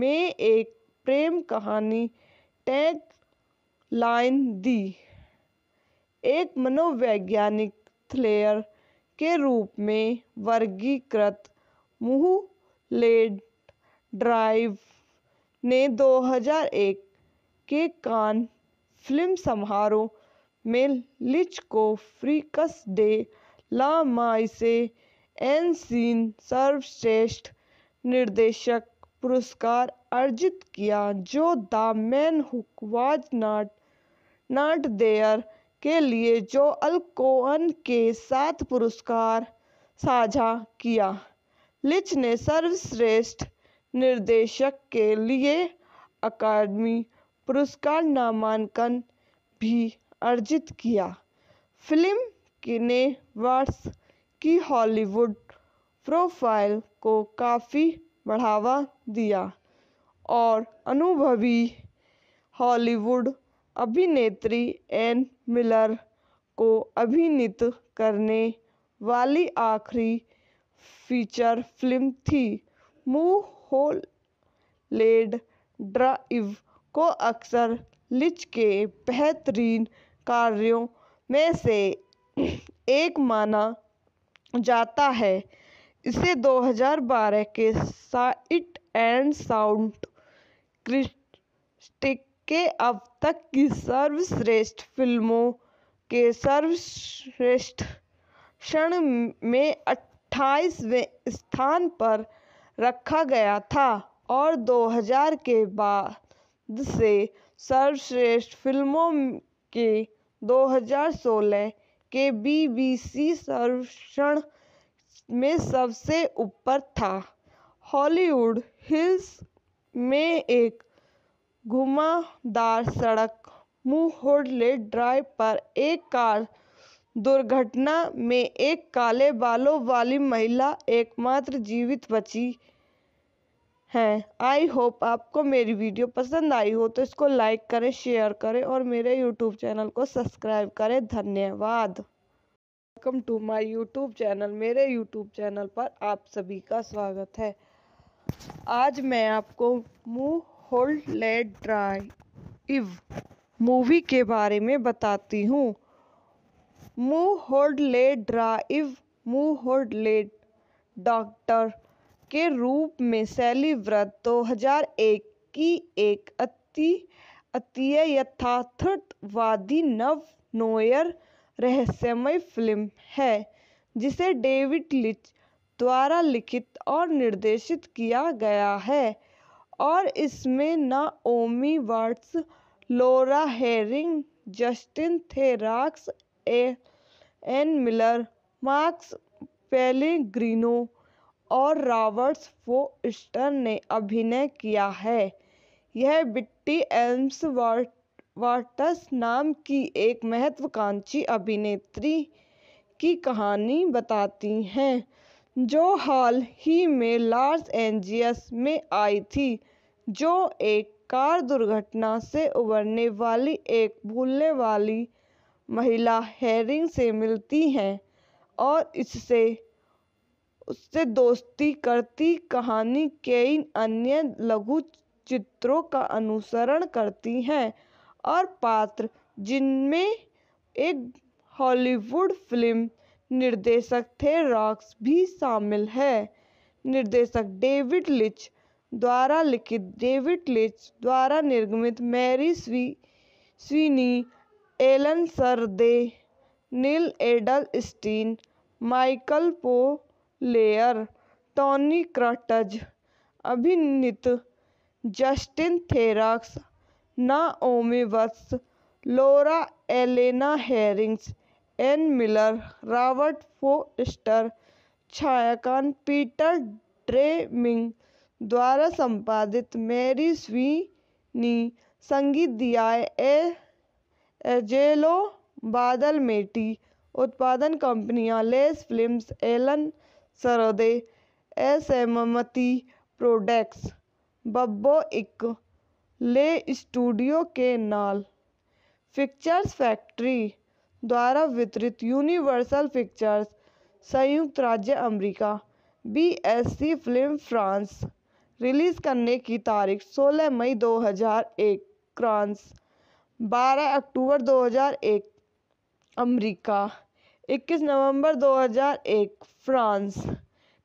में एक प्रेम कहानी टैग लाइन दी एक मनोवैज्ञानिक थ्रिलर के रूप में वर्गीकृत मुहू लेड ड्राइव ने 2001 के कान फिल्म समारोह में लिच को फ्रीकस डे ला माइसे एन सीन सर्वश्रेष्ठ निर्देशक पुरस्कार अर्जित किया जो the man who was not not there के लिए जो अल कोहन के साथ पुरस्कार साझा किया लिच ने सर्वश्रेष्ठ निर्देशक के लिए अकादमी पुरस्कार नामांकन भी अर्जित किया फिल्म ने वर्ष की हॉलीवुड प्रोफाइल को काफ़ी बढ़ावा दिया और अनुभवी हॉलीवुड अभिनेत्री एन मिलर को अभिनीत करने वाली आखिरी फीचर फिल्म थी मुहोलेड ड्राइव को अक्सर लिच के बेहतरीन कार्यों में से एक माना जाता है इसे 2012 के साइट एंड साउंड क्रिस्टिक के अब तक की सर्वश्रेष्ठ फिल्मों के सर्वश्रेष्ठ क्षण में अट्ठाईसवें स्थान पर रखा गया था और 2000 के बाद से सर्वश्रेष्ठ फिल्मों के 2016 के बीबीसी सर्वेक्षण में सबसे ऊपर था हॉलीवुड हिल्स में एक घुमावदार सड़क मुंहोडले ड्राइव पर एक कार दुर्घटना में एक काले बालों वाली महिला एकमात्र जीवित बची हैं आई होप आपको मेरी वीडियो पसंद आई हो तो इसको लाइक करें शेयर करें और मेरे यूट्यूब चैनल को सब्सक्राइब करें धन्यवाद welcome to my YouTube channel मेरे यूट्यूब चैनल पर आप सभी का स्वागत है आज मैं आपको मुँह होल्ड लेट ड्राइव मूवी के बारे में बताती हूँ मुंहतोड़ ड्राइव मुंहतोड़ डॉक्टर के रूप में शैलीव्रत दो हजार एक की एक अतीय यथार्थवादी नव नोयर रहस्यमय फिल्म है जिसे डेविड लिच द्वारा लिखित और निर्देशित किया गया है और इसमें ओमी Watts Laura Harring Justin Theroux Ann Miller Marks Pellegrino और रॉबर्ट्स फोस्टर ने अभिनय किया है यह बिट्टी एल्म्स वाटस नाम की एक महत्वाकांक्षी अभिनेत्री की कहानी बताती हैं जो हाल ही में लॉस एंजियस में आई थी जो एक कार दुर्घटना से उबरने वाली एक भूलने वाली महिला हेरिंग से मिलती है और इससे उससे दोस्ती करती कहानी कई अन्य लघु चित्रों का अनुसरण करती हैं और पात्र जिनमें एक हॉलीवुड फिल्म निर्देशक थे रॉक्स भी शामिल है निर्देशक डेविड लिच द्वारा लिखित डेविड लिच द्वारा निर्गमित मैरी स्वी Sweeney Alain Sarde Neal Edelstein Michael Polaire Tony Krantz अभिनित जस्टिन थेराक्स ना Watts Laura Elena Hering's Ann Miller Robert Forster छायाकान पीटर ड्रेमिंग द्वारा संपादित मैरी स्वीनी संगीत दिया ए एजेलो बादल मेटी उत्पादन कंपनियां लेस फिल्म्स एलन सरदे एमती प्रोडक्ट्स बब्बो इक ले स्टूडियो के नाल पिक्चर्स फैक्ट्री द्वारा वितरित यूनिवर्सल पिक्चर्स संयुक्त राज्य America BSC film France release करने की तारीख 16 मई 2001 क्रांस बारह अक्टूबर 2001 अमेरिका 21 नवंबर 2001 फ्रांस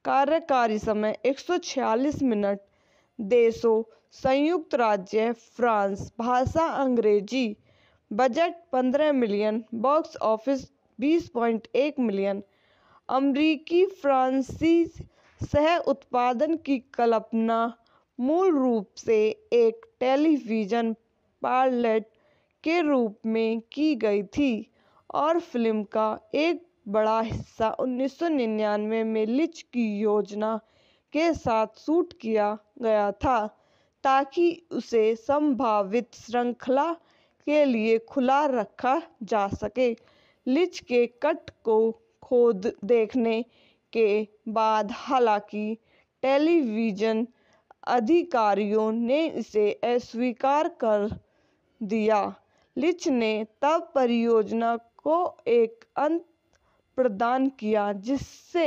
कार्यकारी समय 146 मिनट देशों संयुक्त राज्य फ्रांस भाषा अंग्रेजी budget 15 million box office 20.1 million अमरीकी फ्रांसी सह उत्पादन की कल्पना मूल रूप से एक टेलीविज़न पार्लेट के रूप में की गई थी और फिल्म का एक बड़ा हिस्सा उन्नीस सौ निन्यानवे में लिच की योजना के साथ शूट किया गया था ताकि उसे संभावित श्रृंखला के लिए खुला रखा जा सके लिच के कट को खोद देखने के बाद हालांकि टेलीविजन अधिकारियों ने इसे अस्वीकार कर दिया लिच ने तब परियोजना को एक अंत प्रदान किया जिससे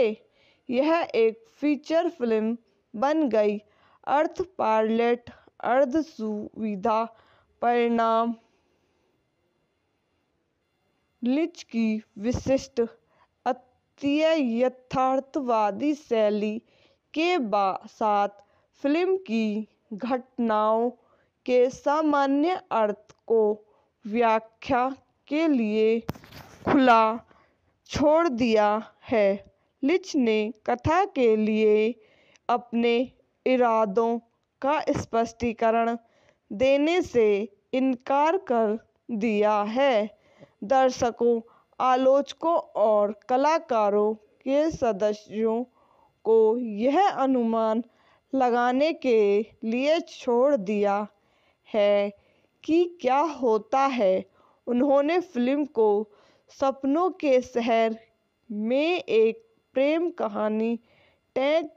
यह एक फीचर फिल्म बन गई अर्थ पार्लेट अर्ध सुविधा परिणाम लिच की विशिष्ट अत्य यथार्थवादी शैली के साथ फिल्म की घटनाओं के सामान्य अर्थ को व्याख्या के लिए खुला छोड़ दिया है लिच ने कथा के लिए अपने इरादों का स्पष्टीकरण देने से इनकार कर दिया है दर्शकों आलोचकों और कलाकारों के सदस्यों को यह अनुमान लगाने के लिए छोड़ दिया है कि क्या होता है उन्होंने फिल्म को सपनों के शहर में एक प्रेम कहानी टैग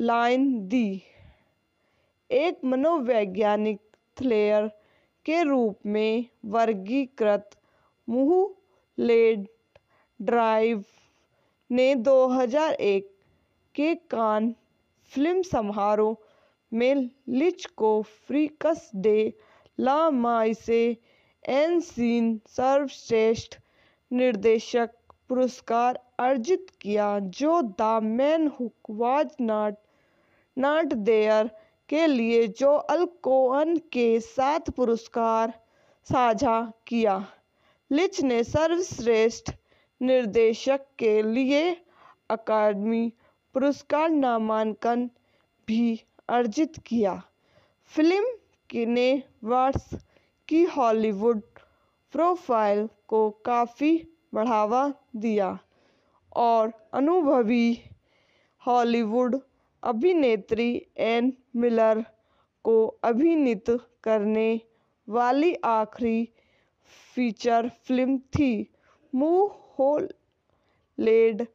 लाइन दी एक मनोवैज्ञानिक थ्रिलर के रूप में वर्गीकृत लेड ड्राइव ने 2001 के कान फिल्म समारोह में लिच को फ्रीकस डे ला एन सीन सर्वश्रेष्ठ निर्देशक पुरस्कार अर्जित किया जो the man who was not not there के लिए जो अलकोअन के साथ पुरस्कार साझा किया लिच ने सर्वश्रेष्ठ निर्देशक के लिए अकादमी पुरस्कार नामांकन भी अर्जित किया फिल्म किनेवर्स की हॉलीवुड प्रोफाइल को काफ़ी बढ़ावा दिया और अनुभवी हॉलीवुड अभिनेत्री एन मिलर को अभिनीत करने वाली आखिरी फीचर फिल्म थी मूव हो लेड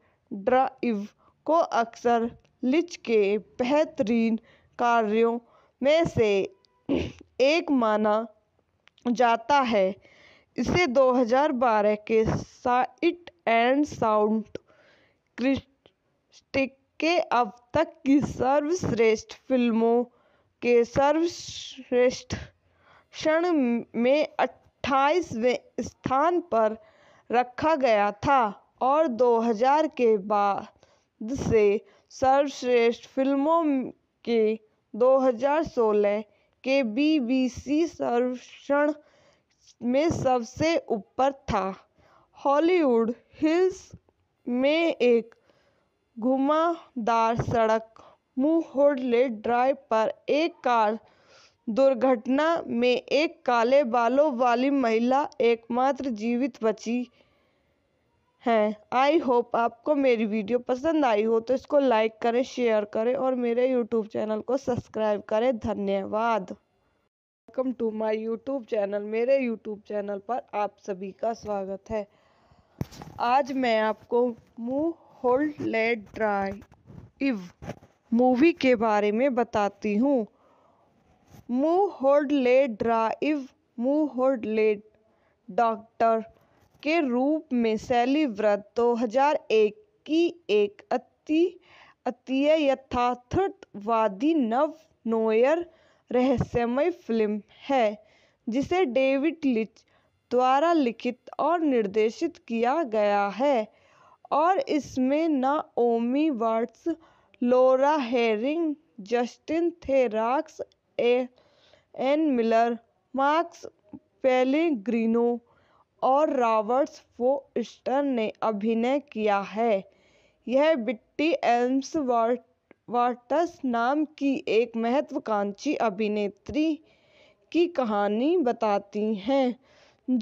ड्राइव को अक्सर लिच के बेहतरीन कार्यों में से एक माना जाता है इसे 2012 के साइट एंड साउंड क्रिस्टिक के अब तक की सर्वश्रेष्ठ फिल्मों के सर्वश्रेष्ठ क्षण में अट्ठाईसवें स्थान पर रखा गया था और 2000 के बाद से सर्वश्रेष्ठ फिल्मों के 2016 के बी.बी.सी सर्वेक्षण में सबसे ऊपर था हॉलीवुड हिल्स में एक घुमावदार सड़क मुहोडले ड्राइव पर एक कार दुर्घटना में एक काले बालों वाली महिला एकमात्र जीवित बची हैं आई होप आपको मेरी वीडियो पसंद आई हो तो इसको लाइक करें शेयर करें और मेरे यूट्यूब चैनल को सब्सक्राइब करें धन्यवाद welcome to my YouTube channel मेरे यूट्यूब चैनल पर आप सभी का स्वागत है आज मैं आपको Mulholland Drive movie के बारे में बताती हूँ Mulholland Drive Mulholland doctor के रूप में शैली व्रत दो हजार एक की एक अति अतीय यथार्थवादी नव नोयर रहस्यमय फिल्म है जिसे डेविड लिच द्वारा लिखित और निर्देशित किया गया है और इसमें ओमी Watts Laura Harring Justin Theroux Ann Miller Marks Pellegrino और रॉबर्ट फोस्टर ने अभिनय किया है यह बिट्टी एल्म्स वाटस नाम की एक महत्वाकांक्षी अभिनेत्री की कहानी बताती हैं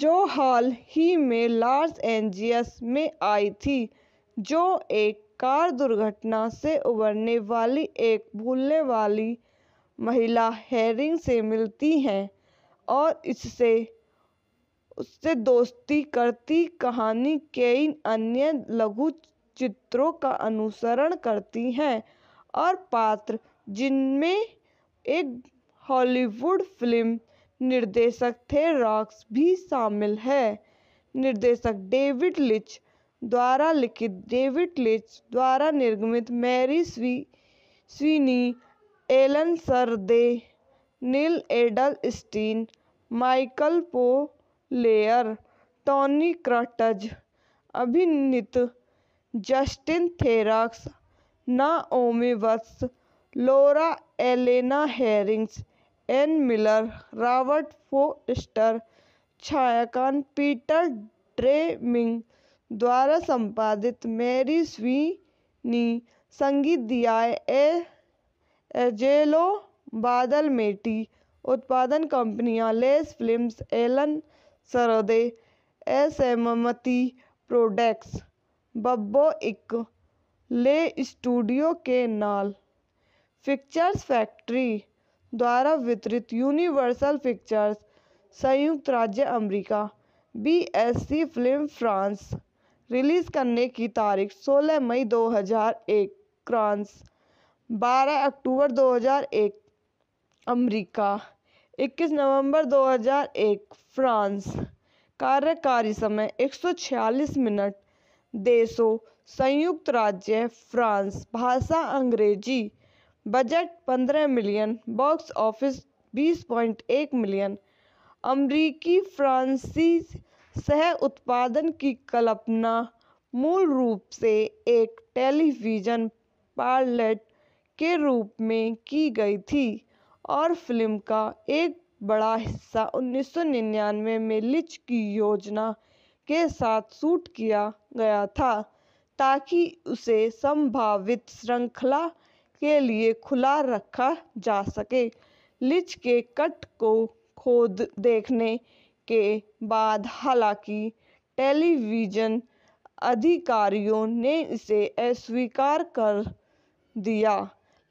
जो हाल ही में लॉस एंजियस में आई थी जो एक कार दुर्घटना से उबरने वाली एक भूलने वाली महिला हेरिंग से मिलती हैं और इससे उससे दोस्ती करती कहानी कई अन्य लघु चित्रों का अनुसरण करती है और पात्र जिनमें एक हॉलीवुड फिल्म निर्देशक थे रॉक्स भी शामिल है निर्देशक डेविड लिच द्वारा लिखित डेविड लिच द्वारा निर्गमित मैरी स्वी Sweeney Alain Sarde Neal Edelstein Michael Polaire Tony Krantz अभिनीत Justin Theroux Naomi Watts Laura Elena Hering's Ann Miller Robert Forster छायाकान पीटर ड्रेमिंग द्वारा संपादित मैरी स्वीनी संगीत दिया ए एजेलो बादल मेटी उत्पादन कंपनियां लेस फिल्म्स एलन सरदे असहमति प्रोडक्ट्स बब्बो एक ले स्टूडियो के नाल पिक्चर्स फैक्ट्री द्वारा वितरित यूनिवर्सल पिक्चर्स संयुक्त राज्य America BSC film France release करने की तारीख 16 मई 2001 फ्रांस 12 अक्टूबर 2001 अमेरिका इक्कीस नवंबर 2001 फ्रांस कार्यकारी समय 146 मिनट देशों संयुक्त राज्य फ्रांस भाषा अंग्रेजी budget 15 million box office 20.1 million अमरीकी फ्रांसी सह उत्पादन की कल्पना मूल रूप से एक टेलीविज़न पायलट के रूप में की गई थी और फिल्म का एक बड़ा हिस्सा 1999 में लिच की योजना के साथ शूट किया गया था ताकि उसे संभावित श्रृंखला के लिए खुला रखा जा सके लिच के कट को खोद देखने के बाद हालांकि टेलीविजन अधिकारियों ने इसे अस्वीकार कर दिया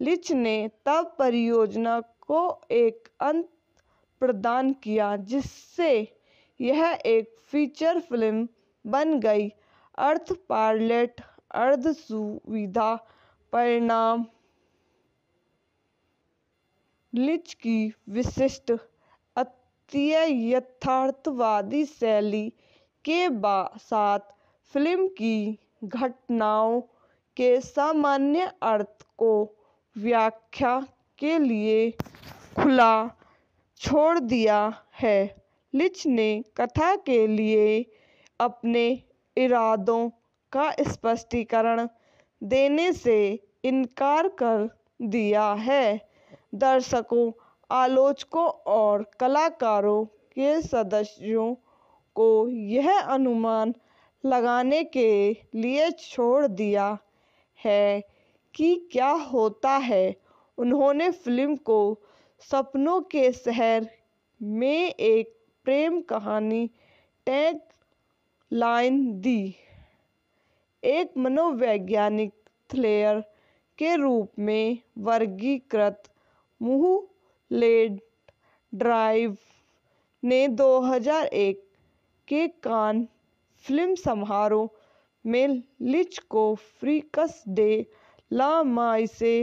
लिच ने तब परियोजना को एक अंत प्रदान किया जिससे यह एक फीचर फिल्म बन गई अर्थ पार्लेट अर्ध सुविधा परिणाम लिच की विशिष्ट अति यथार्थवादी शैली के साथ फिल्म की घटनाओं के सामान्य अर्थ को व्याख्या के लिए खुला छोड़ दिया है लिच ने कथा के लिए अपने इरादों का स्पष्टीकरण देने से इनकार कर दिया है दर्शकों आलोचकों और कलाकारों के सदस्यों को यह अनुमान लगाने के लिए छोड़ दिया है कि क्या होता है उन्होंने फ़िल्म को सपनों के शहर में एक प्रेम कहानी टैग लाइन दी एक मनोवैज्ञानिक थ्रिलर के रूप में वर्गीकृत लेड ड्राइव ने 2001 के कान फिल्म समारोह में लिच को फ्रीकस डे ला माइसे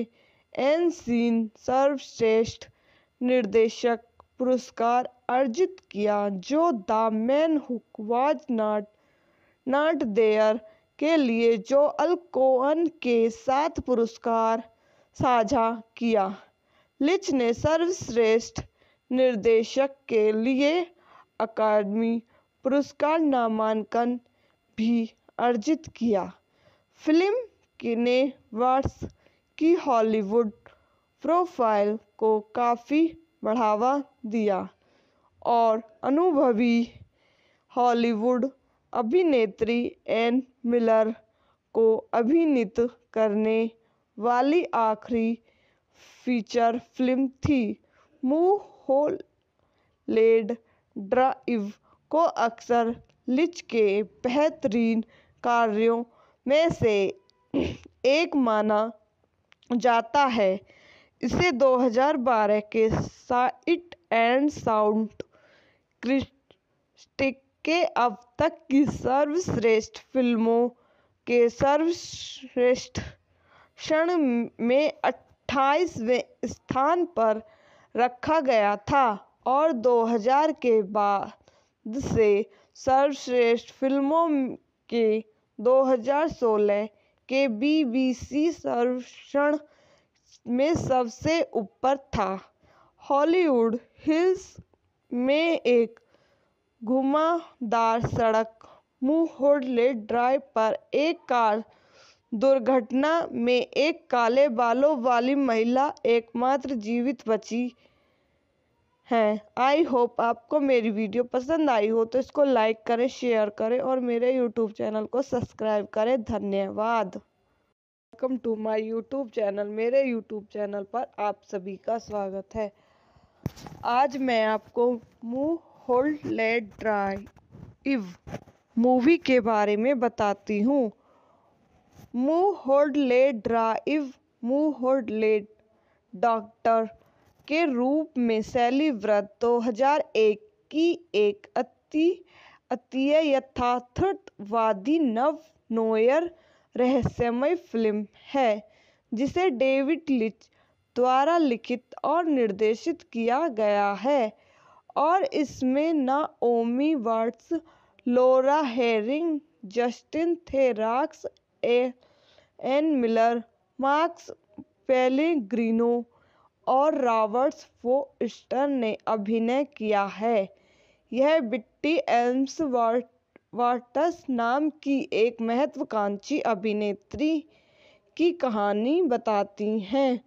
एन सीन सर्वश्रेष्ठ निर्देशक पुरस्कार अर्जित किया जो the man who was not not there के लिए जो अल्कोअन के साथ पुरस्कार साझा किया लिच ने सर्वश्रेष्ठ निर्देशक के लिए अकादमी पुरस्कार नामांकन भी अर्जित किया फिल्म ने वर्ष की हॉलीवुड प्रोफाइल को काफ़ी बढ़ावा दिया और अनुभवी हॉलीवुड अभिनेत्री एन मिलर को अभिनीत करने वाली आखिरी फीचर फिल्म थी मूव हो लेड ड्राइव को अक्सर लिच के बेहतरीन कार्यों में से एक माना जाता है इसे 2012 के साइट एंड साउंड क्रिस्टिक के अब तक की सर्वश्रेष्ठ फिल्मों के सर्वश्रेष्ठ क्षण में 28वें स्थान पर रखा गया था और 2000 के बाद से सर्वश्रेष्ठ फिल्मों के 2016 के बी.बी.सी सर्वेक्षण में सबसे ऊपर था हॉलीवुड हिल्स में एक घुमावदार सड़क मुहोड़ले ड्राइव पर एक कार दुर्घटना में एक काले बालों वाली महिला एकमात्र जीवित बची है आई होप आपको मेरी वीडियो पसंद आई हो तो इसको लाइक करें शेयर करें और मेरे यूट्यूब चैनल को सब्सक्राइब करें धन्यवाद welcome to my YouTube channel मेरे यूट्यूब चैनल पर आप सभी का स्वागत है आज मैं आपको Mulholland Drive movie के बारे में बताती हूँ Mulholland Drive Mulholland doctor के रूप में शैली व्रत दो हजार एक की एक अति अतीय यथार्थवादी नव नोयर रहस्यमय फिल्म है जिसे डेविड लिच द्वारा लिखित और निर्देशित किया गया है और इसमें ओमी Watts Laura Harring Justin Theroux Ann Miller Marks Pellegrino और रॉबर्ट फोस्टर ने अभिनय किया है यह बिट्टी एल्म्स वाटस नाम की एक महत्वाकांक्षी अभिनेत्री की कहानी बताती हैं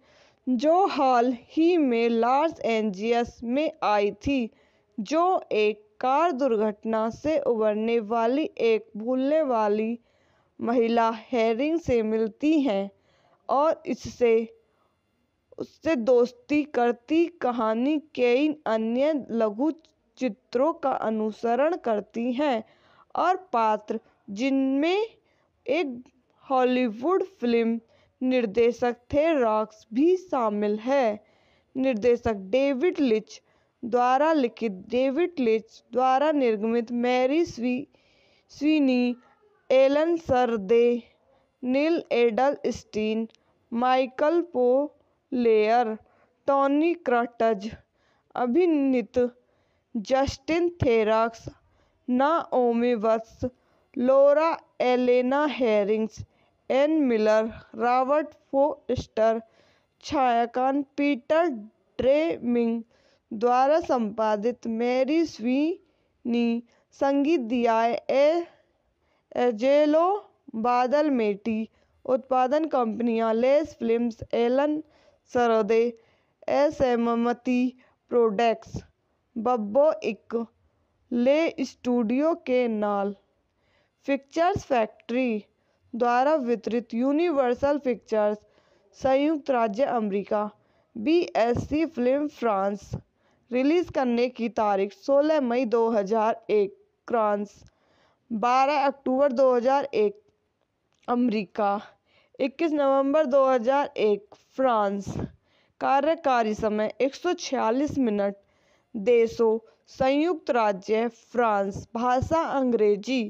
जो हाल ही में लॉस एंजियस में आई थी जो एक कार दुर्घटना से उबरने वाली एक भूलने वाली महिला हेरिंग से मिलती हैं और इससे उससे दोस्ती करती कहानी कई अन्य लघु चित्रों का अनुसरण करती है और पात्र जिनमें एक हॉलीवुड फिल्म निर्देशक थे रॉक्स भी शामिल है निर्देशक डेविड लिच द्वारा लिखित डेविड लिच द्वारा निर्गमित मैरी स्वी Sweeney Alain Sarde Neal Edelstein Michael Polaire Tony Krantz अभिनीत Justin Theroux Naomi Watts Laura Elena Hering's Ann Miller Robert Forster छायाकान पीटर ड्रेमिंग द्वारा संपादित मैरी स्वीनी संगीत दिया ए एजेलो बादल मेटी उत्पादन कंपनियां लेस फिल्म्स एलन सरदे ਦੇ असहमति प्रोडक्ट्स बब्बो एक ले स्टूडियो के नाल पिक्चर्स फैक्ट्री द्वारा वितरित यूनिवर्सल पिक्चर्स संयुक्त राज्य America BSC film France release करने की तारीख 16 मई 2001 फ्रांस 12 अक्टूबर 2001 अमेरिका इक्कीस नवंबर 2001 फ्रांस कार्यकारी समय 146 मिनट देशों संयुक्त राज्य फ्रांस भाषा अंग्रेजी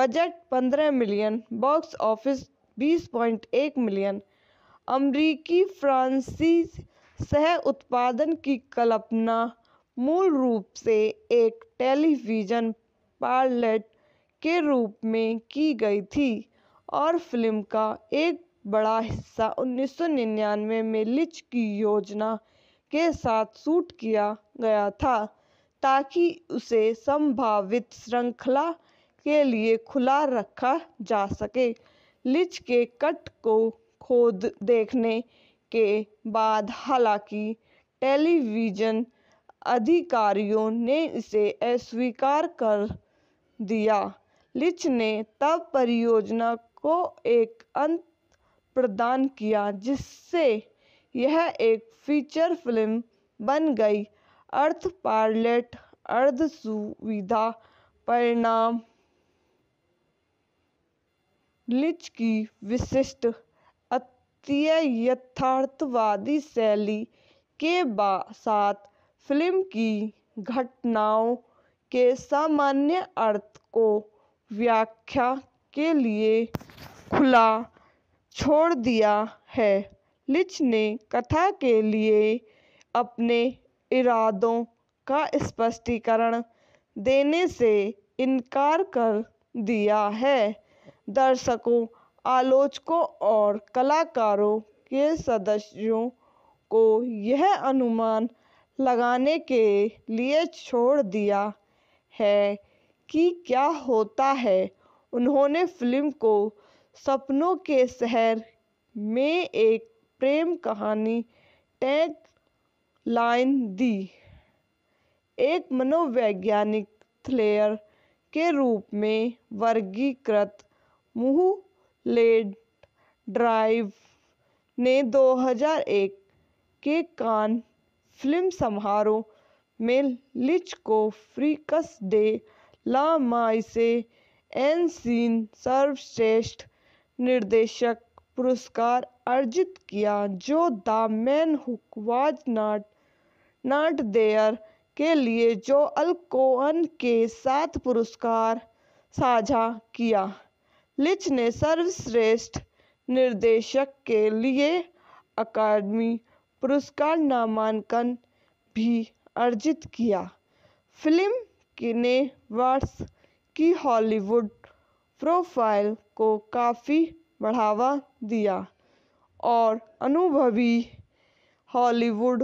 budget 15 million box office 20.1 million अमरीकी फ्रांसी सह उत्पादन की कल्पना मूल रूप से एक टेलीविज़न पार्लेट के रूप में की गई थी और फिल्म का एक बड़ा हिस्सा 1999 में लिच की योजना के साथ शूट किया गया था ताकि उसे संभावित श्रृंखला के लिए खुला रखा जा सके लिच के कट को खोद देखने के बाद हालांकि टेलीविजन अधिकारियों ने इसे अस्वीकार कर दिया लिच ने तब परियोजना को एक अंत प्रदान किया जिससे यह एक फीचर फिल्म बन गई अर्थ पार्लेट अर्ध सुविधा परिणाम लिच की विशिष्ट अत्य यथार्थवादी शैली के साथ फिल्म की घटनाओं के सामान्य अर्थ को व्याख्या के लिए खुला छोड़ दिया है लिच ने कथा के लिए अपने इरादों का स्पष्टीकरण देने से इनकार कर दिया है दर्शकों आलोचकों और कलाकारों के सदस्यों को यह अनुमान लगाने के लिए छोड़ दिया है कि क्या होता है उन्होंने फिल्म को सपनों के शहर में एक प्रेम कहानी टैग लाइन दी एक मनोवैज्ञानिक थ्रिलर के रूप में वर्गीकृत लेड ड्राइव ने 2001 के कान फिल्म समारोह में लिच को फ्रीकस डे ला माइसे एन सीन सर्वश्रेष्ठ निर्देशक पुरस्कार अर्जित किया जो the man who was not not there के लिए जो अल्कोअन के साथ पुरस्कार साझा किया लिच ने सर्वश्रेष्ठ निर्देशक के लिए अकादमी पुरस्कार नामांकन भी अर्जित किया फिल्म ने वर्ष की हॉलीवुड प्रोफाइल को काफ़ी बढ़ावा दिया और अनुभवी हॉलीवुड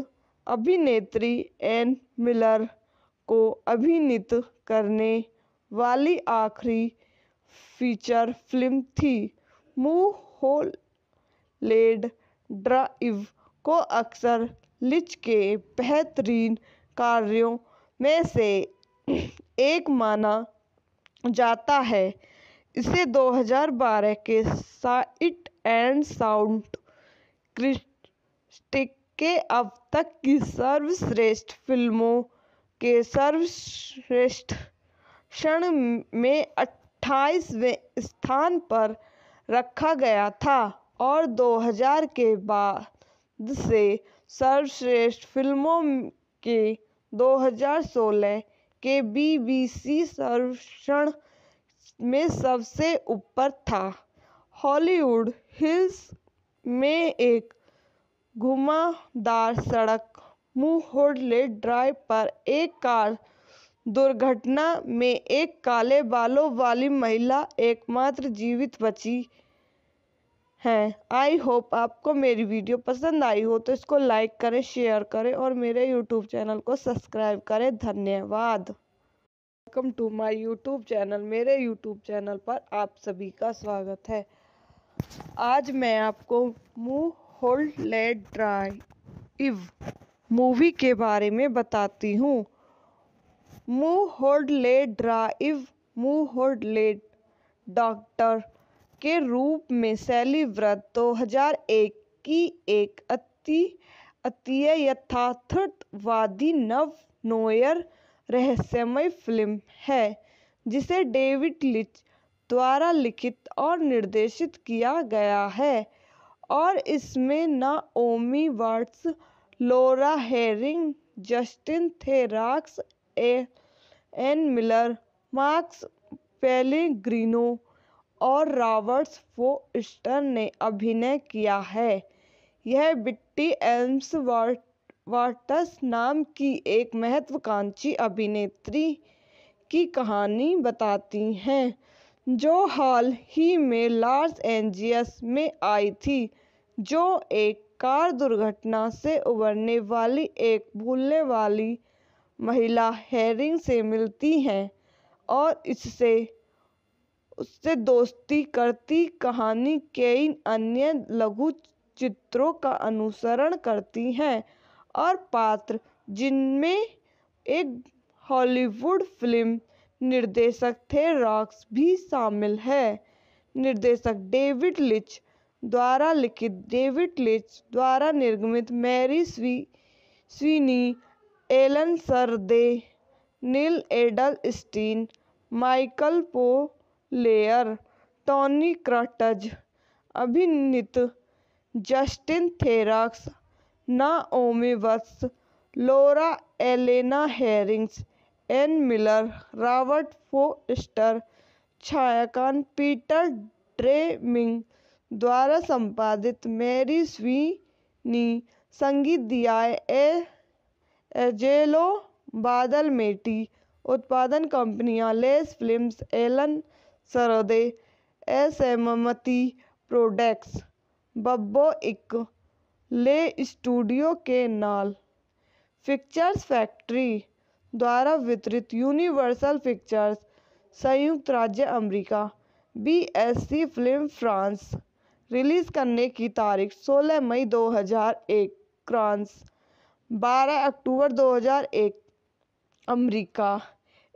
अभिनेत्री एन मिलर को अभिनीत करने वाली आखिरी फीचर फिल्म थी मुँह हो लेड ड्राइव को अक्सर लिच के बेहतरीन कार्यों में से एक माना जाता है इसे 2012 के साइट एंड साउंड क्रिस्टिक के अब तक की सर्वश्रेष्ठ फिल्मों के सर्वश्रेष्ठ क्षण में 28वें स्थान पर रखा गया था और 2000 के बाद से सर्वश्रेष्ठ फिल्मों के 2016 के बी.बी.सी सर्वेक्षण में सबसे ऊपर था हॉलीवुड हिल्स में एक घुमावदार सड़क मुहोड़ले ड्राइव पर एक कार दुर्घटना में एक काले बालों वाली महिला एकमात्र जीवित बची हैं आई होप आपको मेरी वीडियो पसंद आई हो तो इसको लाइक करें शेयर करें और मेरे यूट्यूब चैनल को सब्सक्राइब करें धन्यवाद welcome to my YouTube channel मेरे यूट्यूब चैनल पर आप सभी का स्वागत है आज मैं आपको Mulholland Drive movie के बारे में बताती हूँ Mulholland Drive Mulholland doctor के रूप में शैली व्रत दो हजार एक की एक अति अतीय यथार्थवादी नव नोयर रहस्यमय फिल्म है जिसे डेविड लिच द्वारा लिखित और निर्देशित किया गया है और इसमें ओमी Watts Laura Harring Justin Theroux Ann Miller Marks Pellegrino और रॉबर्ट फोस्टर ने अभिनय किया है यह बिट्टी एल्म्स वाटस नाम की एक महत्वाकांक्षी अभिनेत्री की कहानी बताती हैं जो हाल ही में लॉस एंजियस में आई थी जो एक कार दुर्घटना से उबरने वाली एक भूलने वाली महिला हेरिंग से मिलती हैं और इससे उससे दोस्ती करती कहानी कई अन्य लघु चित्रों का अनुसरण करती है और पात्र जिनमें एक हॉलीवुड फिल्म निर्देशक थे रॉक्स भी शामिल है निर्देशक डेविड लिच द्वारा लिखित डेविड लिच द्वारा निर्गमित मैरी स्वी Sweeney Alain Sarde Neal Edelstein Michael Polaire Tony Krantz अभिनीत Justin Theroux Naomi Watts Laura Elena Hering's Ann Miller Robert Forster छायाकान पीटर ड्रेमिंग द्वारा संपादित मैरी स्वीनी संगीत दिया ए एजेलो बादल मेटी उत्पादन कंपनियां लेस फिल्म्स एलन सरदे असहमति प्रोडक्ट्स बब्बो एक ले स्टूडियो के नाल पिक्चर्स फैक्ट्री द्वारा वितरित यूनिवर्सल पिक्चर्स संयुक्त राज्य America BSC film France release करने की तारीख 16 मई 2001 फ्रांस 12 अक्टूबर 2001 अमेरिका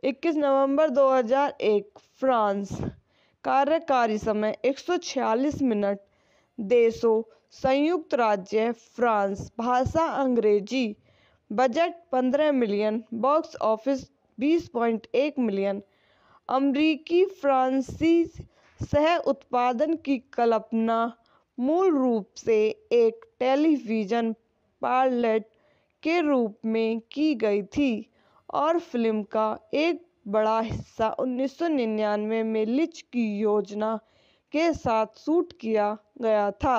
इक्कीस नवंबर 2001 फ्रांस कार्यकारी समय 146 मिनट देशों संयुक्त राज्य फ्रांस भाषा अंग्रेजी budget 15 million box office 20.1 million अमरीकी फ्रांसी सह उत्पादन की कल्पना मूल रूप से एक टेलीविज़न पार्लेट के रूप में की गई थी और फिल्म का एक बड़ा हिस्सा उन्नीस सौ निन्यानवे में लिच की योजना के साथ शूट किया गया था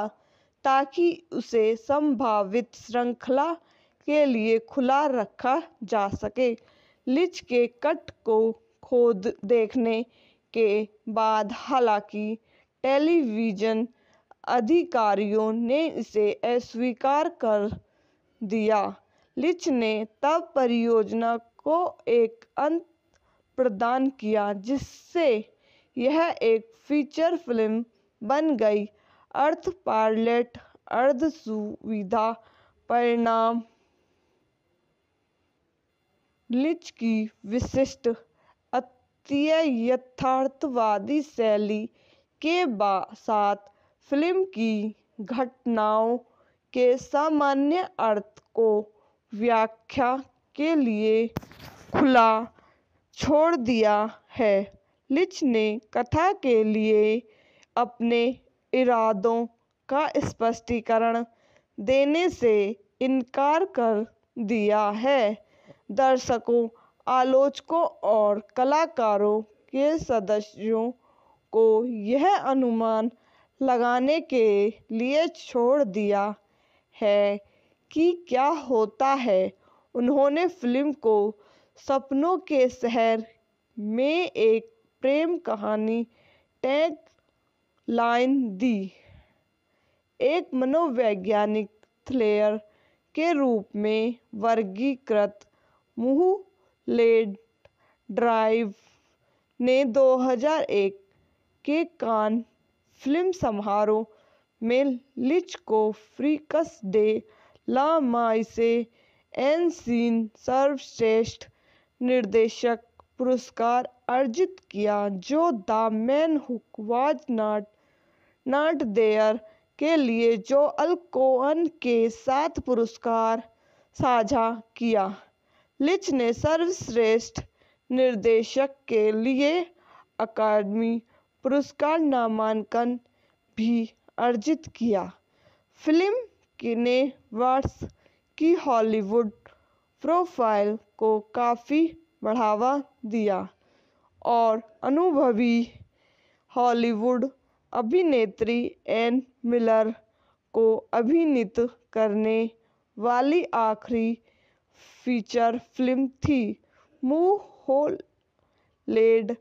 ताकि उसे संभावित श्रृंखला के लिए खुला रखा जा सके लिच के कट को खोद देखने के बाद हालांकि टेलीविजन अधिकारियों ने इसे अस्वीकार कर दिया लिच ने तब परियोजना को एक अंत प्रदान किया जिससे यह एक फीचर फिल्म बन गई अर्थ पार्लेट अर्ध सुविधा परिणाम लिच की विशिष्ट अति यथार्थवादी शैली के साथ फिल्म की घटनाओं के सामान्य अर्थ को व्याख्या के लिए खुला छोड़ दिया है लिच ने कथा के लिए अपने इरादों का स्पष्टीकरण देने से इनकार कर दिया है दर्शकों आलोचकों और कलाकारों के सदस्यों को यह अनुमान लगाने के लिए छोड़ दिया है कि क्या होता है उन्होंने फिल्म को सपनों के शहर में एक प्रेम कहानी टैग लाइन दी एक मनोवैज्ञानिक थ्रिलर के रूप में वर्गीकृत लेड ड्राइव ने 2001 के कान फिल्म समारोह में लिच को फ्रीकस डे ला माइसे एनसीन सर्वश्रेष्ठ निर्देशक पुरस्कार अर्जित किया जो the man who was not not there के लिए जो अल्कोअन के साथ पुरस्कार साझा किया लिच ने सर्वश्रेष्ठ निर्देशक के लिए अकादमी पुरस्कार नामांकन भी अर्जित किया फिल्म ने वर्ष की हॉलीवुड प्रोफाइल को काफ़ी बढ़ावा दिया और अनुभवी हॉलीवुड अभिनेत्री एन मिलर को अभिनीत करने वाली आखिरी फीचर फिल्म थी हो लेड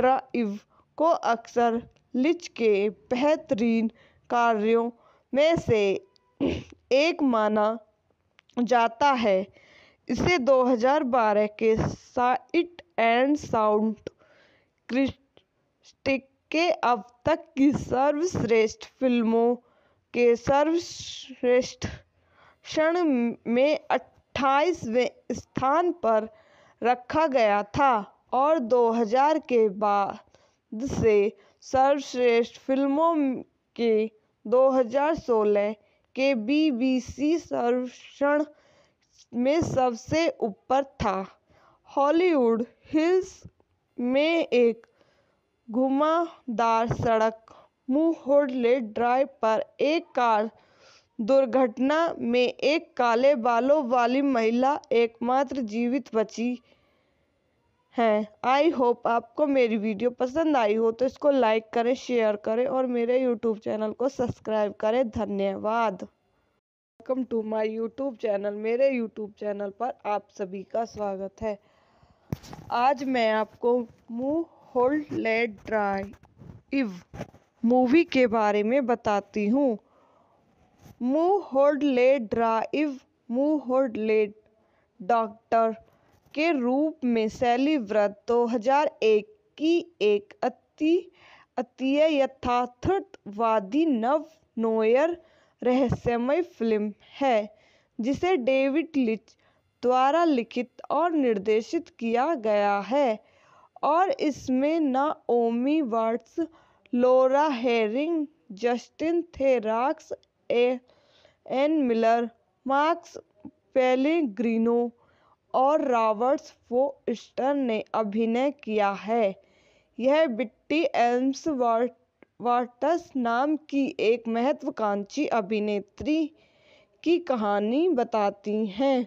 ड्राइव को अक्सर लिच के बेहतरीन कार्यों में से एक माना जाता है इसे 2012 के साइट एंड साउंड क्रिस्टिक के अब तक की सर्वश्रेष्ठ फिल्मों के सर्वश्रेष्ठ क्षण में अट्ठाईसवें स्थान पर रखा गया था और 2000 के बाद से सर्वश्रेष्ठ फिल्मों के 2016 के बी.बी.सी सर्वेक्षण में सबसे ऊपर था हॉलीवुड हिल्स में एक घुमावदार सड़क मुहोड़ले ड्राइव पर एक कार दुर्घटना में एक काले बालों वाली महिला एकमात्र जीवित बची हैं आई होप आपको मेरी वीडियो पसंद आई हो तो इसको लाइक करें शेयर करें और मेरे यूट्यूब चैनल को सब्सक्राइब करें धन्यवाद welcome to my YouTube channel मेरे यूट्यूब चैनल पर आप सभी का स्वागत है आज मैं आपको Mulholland Drive movie के बारे में बताती हूँ Mulholland Drive Mulholland doctor के रूप में शैली व्रत दो हजार एक की एक अति अतीय यथार्थवादी नव नोयर रहस्यमय फिल्म है जिसे डेविड लिच द्वारा लिखित और निर्देशित किया गया है और इसमें ओमी Watts Laura Harring Justin Theroux Ann Miller Marks Pellegrino और रॉबर्ट फोस्टर ने अभिनय किया है यह बिट्टी एल्म्स वाटस नाम की एक महत्वाकांक्षी अभिनेत्री की कहानी बताती हैं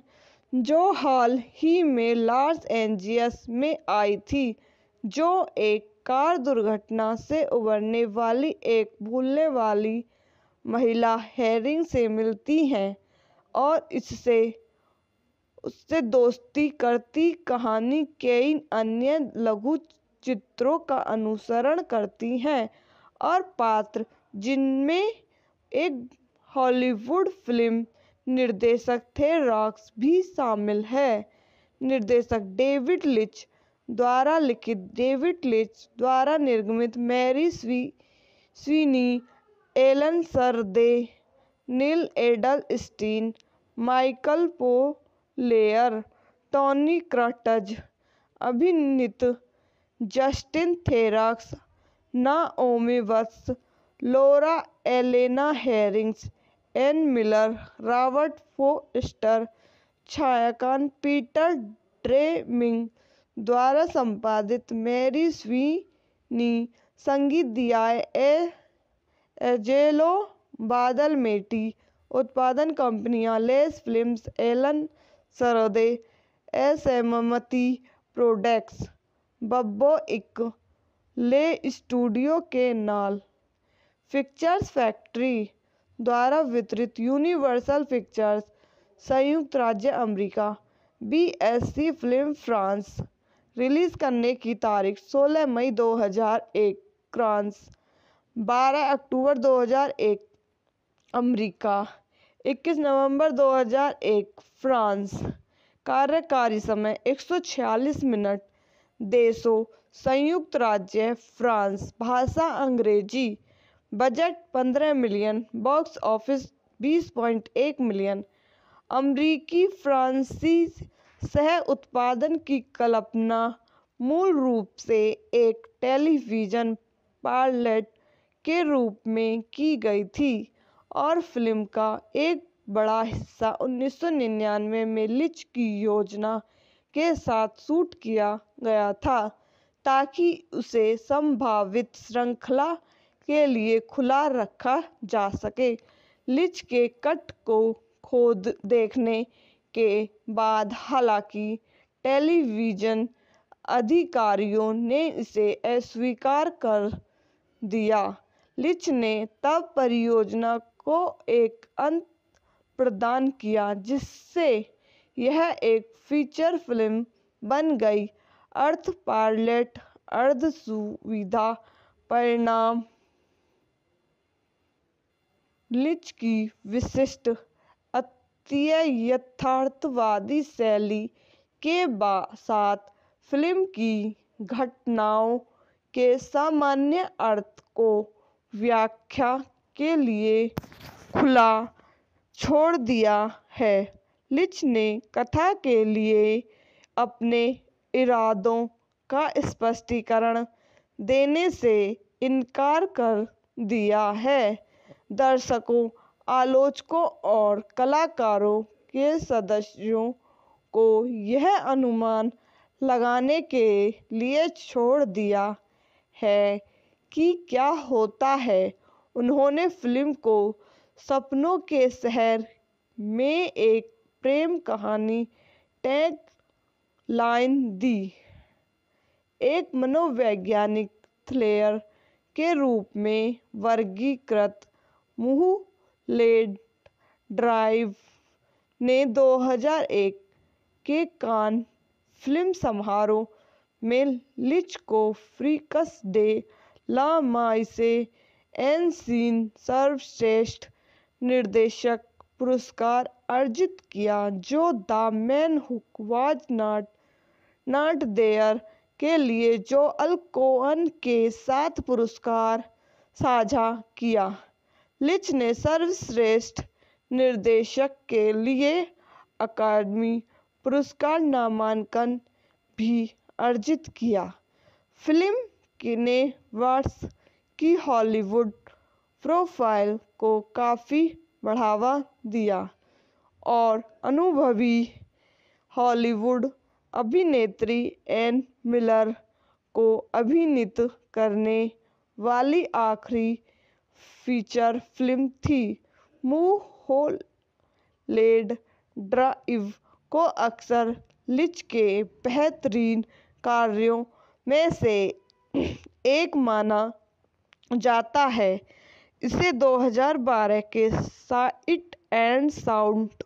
जो हाल ही में लॉस एंजियस में आई थी जो एक कार दुर्घटना से उबरने वाली एक भूलने वाली महिला हेरिंग से मिलती हैं और इससे उससे दोस्ती करती कहानी कई अन्य लघु चित्रों का अनुसरण करती है और पात्र जिनमें एक हॉलीवुड फिल्म निर्देशक थे रॉक्स भी शामिल है निर्देशक डेविड लिच द्वारा लिखित डेविड लिच द्वारा निर्गमित मैरी स्वी Sweeney Alain Sarde Neal Edelstein Michael Polaire Tony Krantz अभिनीत Justin Theroux Naomi Watts Laura Elena Hering's Ann Miller Robert Forster छायाकान पीटर ड्रेमिंग द्वारा संपादित मैरी स्वीनी संगीत दिया ए एजेलो बादल मेटी उत्पादन कंपनियां लेस फिल्म्स एलन सरदे असहमति प्रोडक्ट्स बब्बो एक ले स्टूडियो के नाल पिक्चर्स फैक्ट्री द्वारा वितरित यूनिवर्सल पिक्चर्स संयुक्त राज्य America BSC film France release करने की तारीख 16 मई 2001 फ्रांस 12 अक्टूबर 2001 अमेरिका इक्कीस नवंबर 2001 फ्रांस कार्यकारी समय 146 मिनट देशों संयुक्त राज्य फ्रांस भाषा अंग्रेजी budget 15 million box office 20.1 million अमरीकी फ्रांसी सह उत्पादन की कल्पना मूल रूप से एक टेलीविज़न पार्लेट के रूप में की गई थी और फिल्म का एक बड़ा हिस्सा 1999 में लिच की योजना के साथ शूट किया गया था ताकि उसे संभावित श्रृंखला के लिए खुला रखा जा सके लिच के कट को खोद देखने के बाद हालांकि टेलीविजन अधिकारियों ने इसे अस्वीकार कर दिया लिच ने तब परियोजना को एक अंत प्रदान किया जिससे यह एक फीचर फिल्म बन गई अर्थ पार्लेट अर्ध सुविधा परिणाम लिच की विशिष्ट अत्यय यथार्थवादी शैली के साथ फिल्म की घटनाओं के सामान्य अर्थ को व्याख्या के लिए खुला छोड़ दिया है लिच ने कथा के लिए अपने इरादों का स्पष्टीकरण देने से इनकार कर दिया है दर्शकों आलोचकों और कलाकारों के सदस्यों को यह अनुमान लगाने के लिए छोड़ दिया है कि क्या होता है उन्होंने फिल्म को सपनों के शहर में एक प्रेम कहानी टैग लाइन दी एक मनोवैज्ञानिक थ्रिलर के रूप में वर्गीकृत लेड ड्राइव ने 2001 के कान फिल्म समारोह में लिच को फ्रीकस डे ला माइसे एन सीन सर्वश्रेष्ठ निर्देशक पुरस्कार अर्जित किया जो the man who was not not there के लिए जो अल्कोहन के साथ पुरस्कार साझा किया लिच ने सर्वश्रेष्ठ निर्देशक के लिए अकादमी पुरस्कार नामांकन भी अर्जित किया फिल्म ने वर्ष की हॉलीवुड प्रोफाइल को काफ़ी बढ़ावा दिया और अनुभवी हॉलीवुड अभिनेत्री एन मिलर को अभिनीत करने वाली आखिरी फीचर फिल्म थी मू हो लेड ड्राइव को अक्सर लिच के बेहतरीन कार्यों में से एक माना जाता है इसे 2012 के साइट एंड साउंड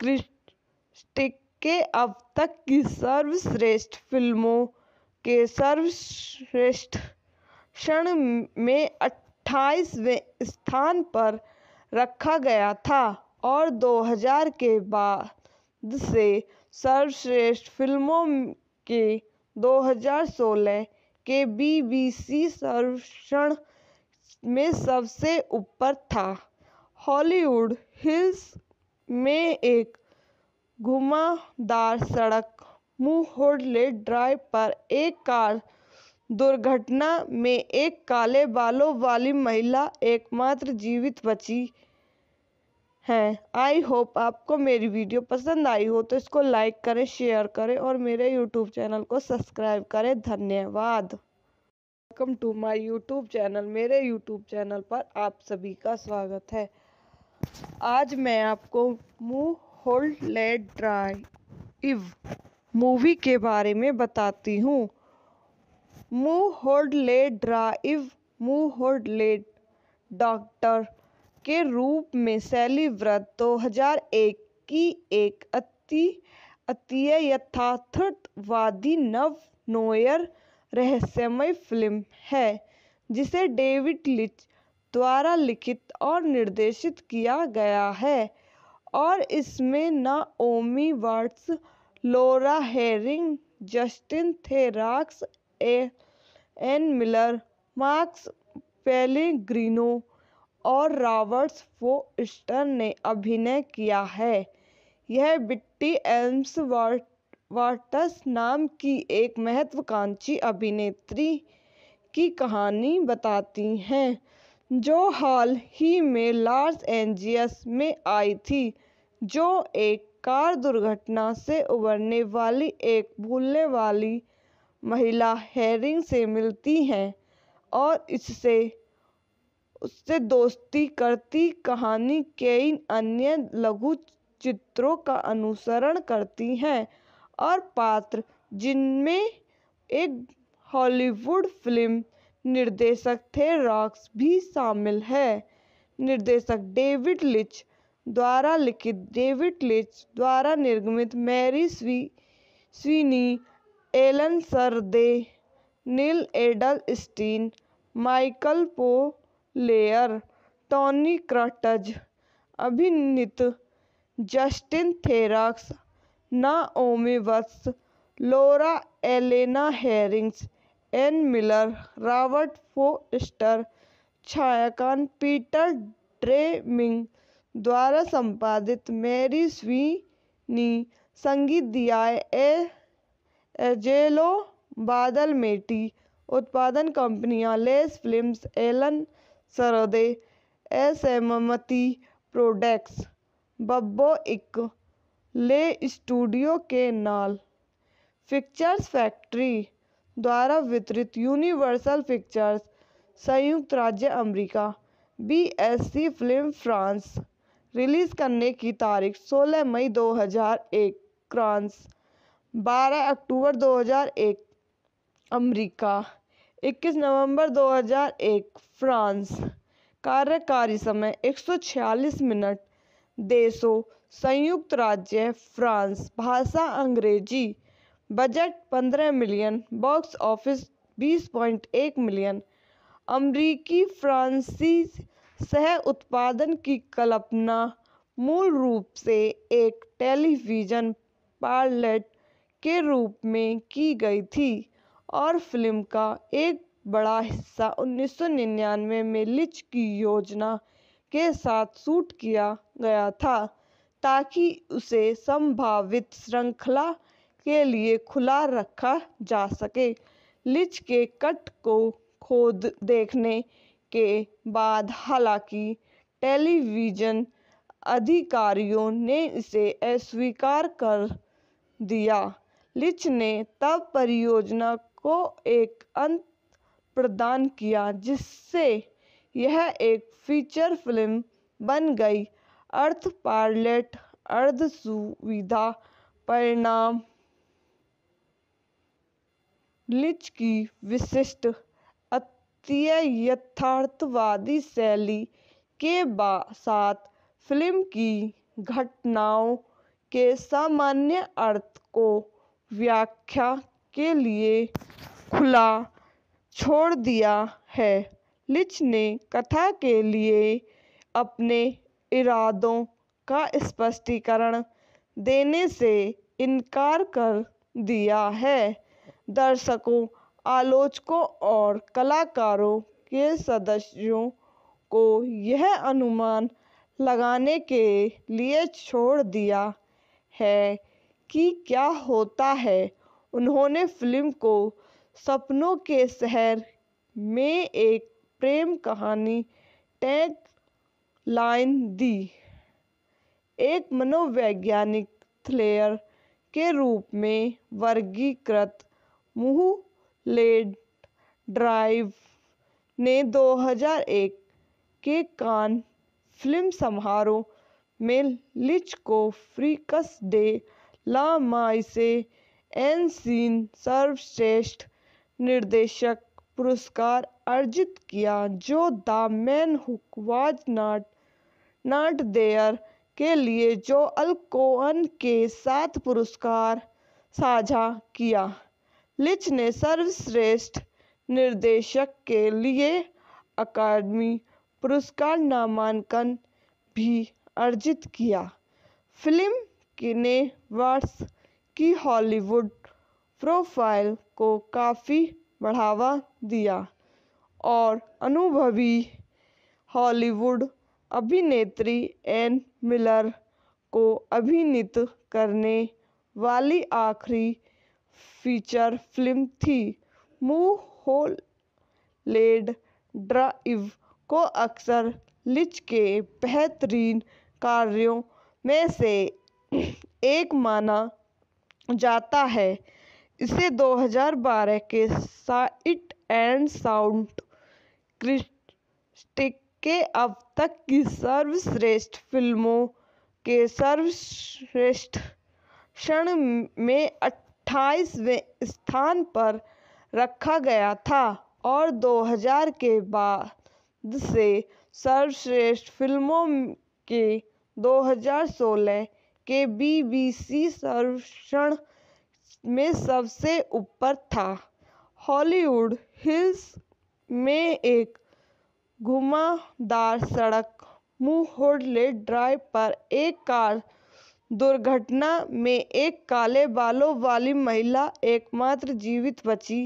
क्रिस्टिक के अब तक की सर्वश्रेष्ठ फिल्मों के सर्वश्रेष्ठ क्षण में अट्ठाईसवें स्थान पर रखा गया था और 2000 के बाद से सर्वश्रेष्ठ फिल्मों के 2016 के बी.बी.सी सर्वेक्षण में सबसे ऊपर था हॉलीवुड हिल्स में एक घुमावदार सड़क मुहोडले ड्राइव पर एक कार दुर्घटना में एक काले बालों वाली महिला एकमात्र जीवित बची हैं आई होप आपको मेरी वीडियो पसंद आई हो तो इसको लाइक करें शेयर करें और मेरे यूट्यूब चैनल को सब्सक्राइब करें धन्यवाद welcome to my YouTube channel मेरे यूट्यूब चैनल पर आप सभी का स्वागत है आज मैं आपको Mulholland Drive movie के बारे में बताती हूँ Mulholland Drive Mulholland doctor के रूप में शैली व्रत दो हजार एक की एक अति अतीय यथार्थवादी नव नोयर रहस्यमय फिल्म है जिसे डेविड लिच द्वारा लिखित और निर्देशित किया गया है और इसमें ओमी Watts Laura Harring Justin Theroux Ann Miller Marks Pellegrino और रॉबर्ट फोस्टर ने अभिनय किया है यह बिट्टी एल्म्स वाटस नाम की एक महत्वाकांक्षी अभिनेत्री की कहानी बताती हैं जो हाल ही में लॉस एंजियस में आई थी जो एक कार दुर्घटना से उबरने वाली एक भूलने वाली महिला हेरिंग से मिलती हैं और इससे उससे दोस्ती करती कहानी कई अन्य लघु चित्रों का अनुसरण करती है और पात्र जिनमें एक हॉलीवुड फिल्म निर्देशक थे रॉक्स भी शामिल है निर्देशक डेविड लिच द्वारा लिखित डेविड लिच द्वारा निर्गमित मैरी स्वी Sweeney Alain Sarde Neal Edelstein Michael Polaire Tony Krantz अभिनीत Justin Theroux Naomi Watts Laura Elena Hering's Ann Miller Robert Forster छायाकान पीटर ड्रेमिंग द्वारा संपादित मैरी स्वीनी संगीत दिया ए एजेलो बादल मेटी उत्पादन कंपनियां लेस फिल्म्स एलन सरदे असहमति प्रोडक्ट्स बब्बो एक ले स्टूडियो के नाल पिक्चर्स फैक्ट्री द्वारा वितरित यूनिवर्सल पिक्चर्स संयुक्त राज्य America BSC film France release करने की तारीख 16 मई 2001 फ्रांस 12 अक्टूबर 2001 अमेरिका इक्कीस नवंबर 2001 फ्रांस कार्यकारी समय 146 मिनट देशों संयुक्त राज्य फ्रांस भाषा अंग्रेजी budget 15 million box office 20.1 million अमरीकी फ्रांसी सह उत्पादन की कल्पना मूल रूप से एक टेलीविज़न पायलट के रूप में की गई थी और फिल्म का एक बड़ा हिस्सा 1999 में लिच की योजना के साथ शूट किया गया था ताकि उसे संभावित श्रृंखला के लिए खुला रखा जा सके लिच के कट को खोद देखने के बाद हालांकि टेलीविजन अधिकारियों ने इसे अस्वीकार कर दिया लिच ने तब परियोजना को एक अंत प्रदान किया जिससे यह एक फीचर फिल्म बन गई अर्थ पार्लेट अर्ध सुविधा परिणाम लिच की विशिष्ट अत्य यथार्थवादी शैली के साथ फिल्म की घटनाओं के सामान्य अर्थ को व्याख्या के लिए खुला छोड़ दिया है लिच ने कथा के लिए अपने इरादों का स्पष्टीकरण देने से इनकार कर दिया है दर्शकों आलोचकों और कलाकारों के सदस्यों को यह अनुमान लगाने के लिए छोड़ दिया है कि क्या होता है उन्होंने फिल्म को सपनों के शहर में एक प्रेम कहानी टैग लाइन दी एक मनोवैज्ञानिक थ्लेयर के रूप में वर्गीकृत लेड ड्राइव ने 2001 के कान फिल्म समारोह में लिच को फ्रीकस डे ला माइसे सीन सर्वश्रेष्ठ निर्देशक पुरस्कार अर्जित किया जो the man who was not not there के लिए जो अलकोअन के साथ पुरस्कार साझा किया लिच ने सर्वश्रेष्ठ निर्देशक के लिए अकादमी पुरस्कार नामांकन भी अर्जित किया फिल्म ने वर्ष की हॉलीवुड प्रोफाइल को काफ़ी बढ़ावा दिया और अनुभवी हॉलीवुड अभिनेत्री एन मिलर को अभिनीत करने वाली आखिरी फीचर फिल्म थी मू हो लेड ड्राइव को अक्सर लिच के बेहतरीन कार्यों में से एक माना जाता है इसे 2012 के साइट एंड साउंड क्रिस्टिक के अब तक की सर्वश्रेष्ठ फिल्मों के सर्वश्रेष्ठ क्षण में 28वें स्थान पर रखा गया था और 2000 के बाद से सर्वश्रेष्ठ फिल्मों के 2016 के बीबीसी सर्वेक्षण में सबसे ऊपर था हॉलीवुड हिल्स में एक घुमावदार सड़क मुहोडले ड्राइव पर एक कार दुर्घटना में एक काले बालों वाली महिला एकमात्र जीवित बची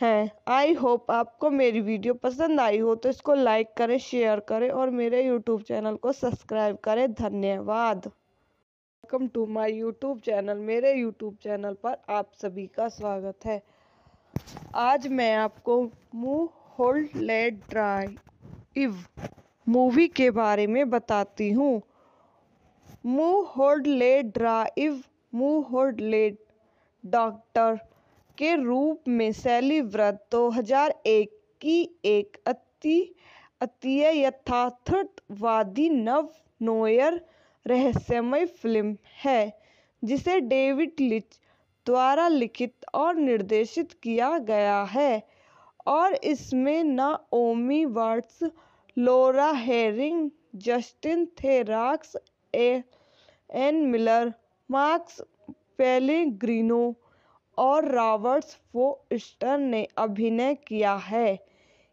हैं आई होप आपको मेरी वीडियो पसंद आई हो तो इसको लाइक करें शेयर करें और मेरे यूट्यूब चैनल को सब्सक्राइब करें धन्यवाद welcome to my YouTube channel मेरे यूट्यूब चैनल पर आप सभी का स्वागत है आज मैं आपको मुंह होल्ड लेट ड्राइव मूवी के बारे में बताती हूँ Mulholland Drive Mulholland doctor के रूप में शैली व्रत 2001 की एक अति अति यथार्थवादी नव नोयर रहस्यमय फिल्म है जिसे डेविड लिच द्वारा लिखित और निर्देशित किया गया है और इसमें ओमी Watts Laura Harring Justin Theroux Ann Miller Marks Pellegrino और रॉबर्ट्स फोस्टर ने अभिनय किया है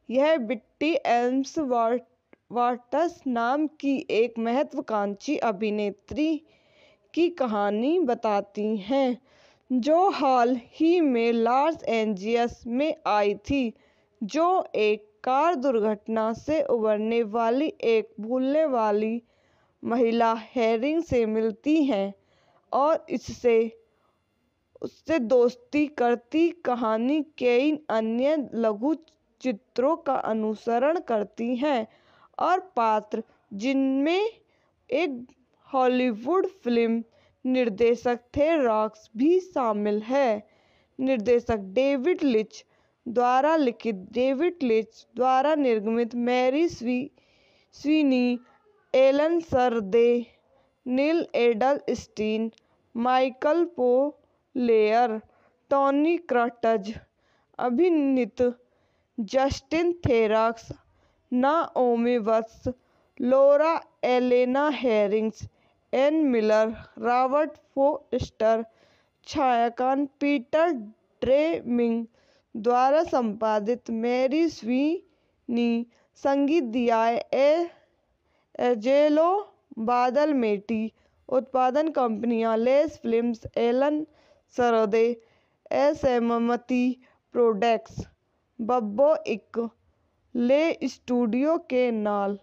यह बिट्टी वर्ट वाटस नाम की एक महत्वाकांक्षी अभिनेत्री की कहानी बताती हैं जो हाल ही में लॉस एंजियस में आई थी जो एक कार दुर्घटना से उबरने वाली एक भूलने वाली महिला हेरिंग से मिलती हैं और इससे उससे दोस्ती करती कहानी कई अन्य लघु चित्रों का अनुसरण करती है और पात्र जिनमें एक हॉलीवुड फिल्म निर्देशक थे रॉक्स भी शामिल है निर्देशक डेविड लिच द्वारा लिखित डेविड लिच द्वारा निर्गमित मैरी स्वी Sweeney Alain Sarde Neal Edelstein Michael Polaire Tony Krantz अभिनीत Justin Theroux Naomi Watts Laura Elena Hering's Ann Miller Robert Forster छायाकान पीटर ड्रेमिंग द्वारा संपादित मैरी स्वीनी संगीत दिया ए एजेलो बादल मेटी उत्पादन कंपनियां less films Alain Sarde S एममती products बब्बो इक ले स्टूडियो के नाल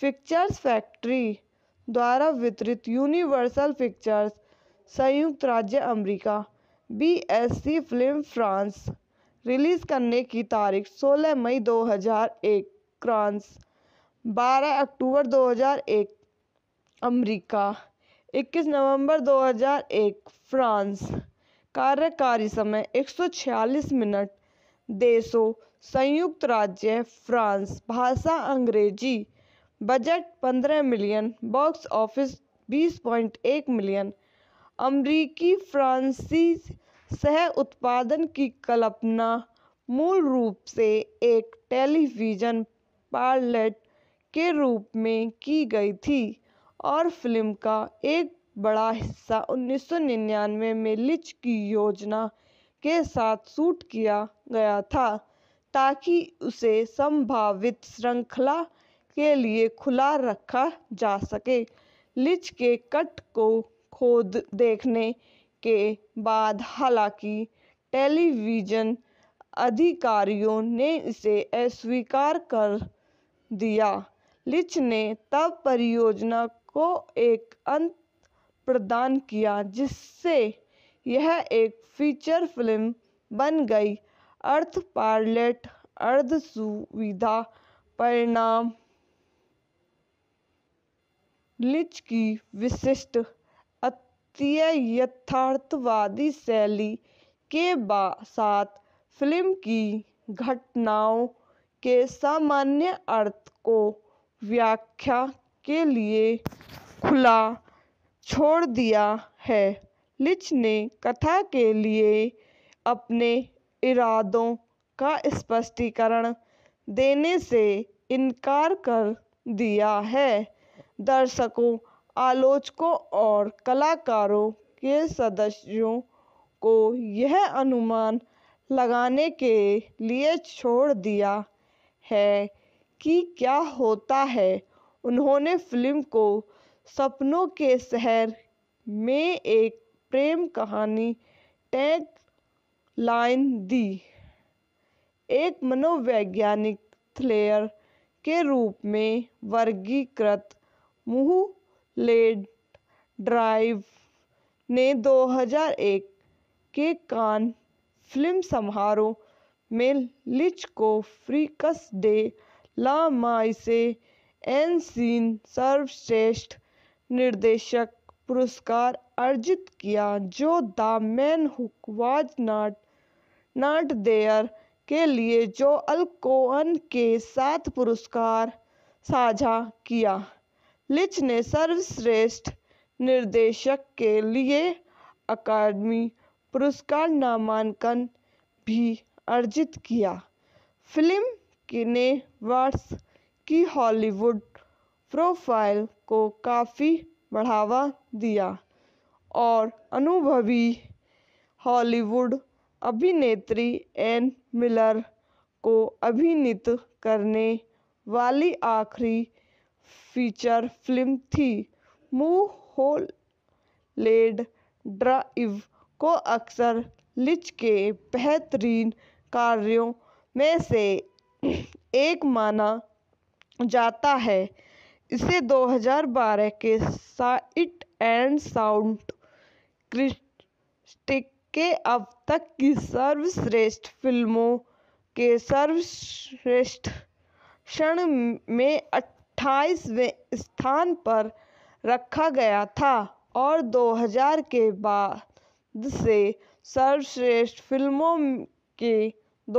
पिक्चर्स फैक्ट्री द्वारा वितरित यूनिवर्सल पिक्चर्स संयुक्त राज्य America BSC film France release करने की तारीख 16 मई 2001 फ्रांस 12 अक्टूबर 2001 अमेरिका 21 नवंबर 2001 फ्रांस कार्यकारी समय 146 मिनट देशों संयुक्त राज्य फ्रांस भाषा अंग्रेजी बजट पंद्रह मिलियन बॉक्स ऑफिस बीस पॉइंट एक मिलियन अमरीकी फ्रांसी सह उत्पादन की कल्पना मूल रूप से एक टेलीविज़न पायलट के रूप में की गई थी और फिल्म का एक बड़ा हिस्सा 1999 में लिच की योजना के साथ शूट किया गया था ताकि उसे संभावित श्रृंखला के लिए खुला रखा जा सके लिच के कट को खोद देखने के बाद हालांकि टेलीविजन अधिकारियों ने इसे अस्वीकार कर दिया लिच ने तब परियोजना को एक अंत प्रदान किया जिससे यह एक फीचर फिल्म बन गई अर्थ पार्लेट अर्ध सुविधा परिणाम लिच की विशिष्ट अत्य यथार्थवादी शैली के साथ फिल्म की घटनाओं के सामान्य अर्थ को व्याख्या के लिए खुला छोड़ दिया है लिच ने कथा के लिए अपने इरादों का स्पष्टीकरण देने से इनकार कर दिया है दर्शकों आलोचकों और कलाकारों के सदस्यों को यह अनुमान लगाने के लिए छोड़ दिया है कि क्या होता है उन्होंने फिल्म को सपनों के शहर में एक प्रेम कहानी टैग लाइन दी एक मनोवैज्ञानिक थ्लेयर के रूप में वर्गीकृत लेड ड्राइव ने 2001 के कान फिल्म समारोह में लिच को फ्रीकस डे ला माइसे सीन सर्वश्रेष्ठ निर्देशक पुरस्कार अर्जित किया जो the man who was not not there के लिए जो अल्कोहन के साथ पुरस्कार साझा किया लिच ने सर्वश्रेष्ठ निर्देशक के लिए अकादमी पुरस्कार नामांकन भी अर्जित किया फिल्म ने वर्ष की हॉलीवुड प्रोफाइल को काफ़ी बढ़ावा दिया और अनुभवी हॉलीवुड अभिनेत्री एन मिलर को अभिनीत करने वाली आखिरी फीचर फिल्म थी लेड ड्राइव को अक्सर लिच के बेहतरीन कार्यों में से एक माना जाता है इसे 2012 के साइट एंड साउंड क्रिस्टिक के अब तक की सर्वश्रेष्ठ फिल्मों के सर्वश्रेष्ठ क्षण में अट्ठाईसवें स्थान पर रखा गया था और 2000 के बाद से सर्वश्रेष्ठ फिल्मों के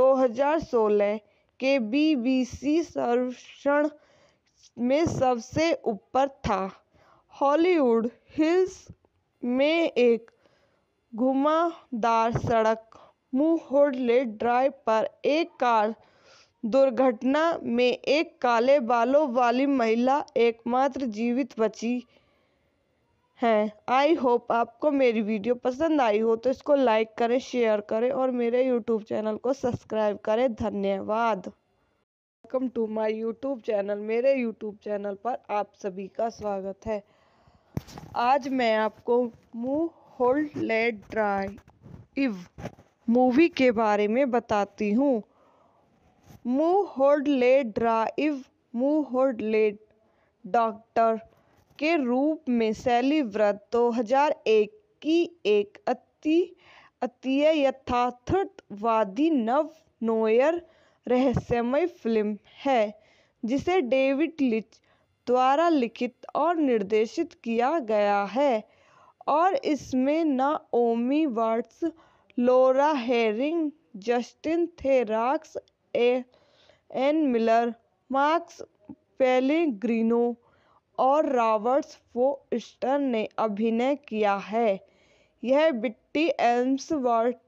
2016 के बीबीसी सर्वेक्षण में सबसे ऊपर था हॉलीवुड हिल्स में एक घुमावदार सड़क मुहोडले ड्राइव पर एक कार दुर्घटना में एक काले बालों वाली महिला एकमात्र जीवित बची हैं आई होप आपको मेरी वीडियो पसंद आई हो तो इसको लाइक करें शेयर करें और मेरे यूट्यूब चैनल को सब्सक्राइब करें धन्यवाद welcome to my YouTube channel मेरे यूट्यूब चैनल पर आप सभी का स्वागत है आज मैं आपको मू होल्ड लेट ड्राइव मूवी के बारे में बताती हूँ मू होल्ड ले ड्राइव मू होल्ड ले डॉक्टर के रूप में शैली व्रत दो हजार एक की एक अति अतीय यथार्थवादी नव नोयर रहस्यमय फिल्म है जिसे डेविड लिच द्वारा लिखित और निर्देशित किया गया है और इसमें Naomi Watts Laura Harring Justin Theroux Ann Miller Marks Pellegrino और रॉबर्ट्स फोस्टर ने अभिनय किया है यह बिट्टी एल्म्स वाट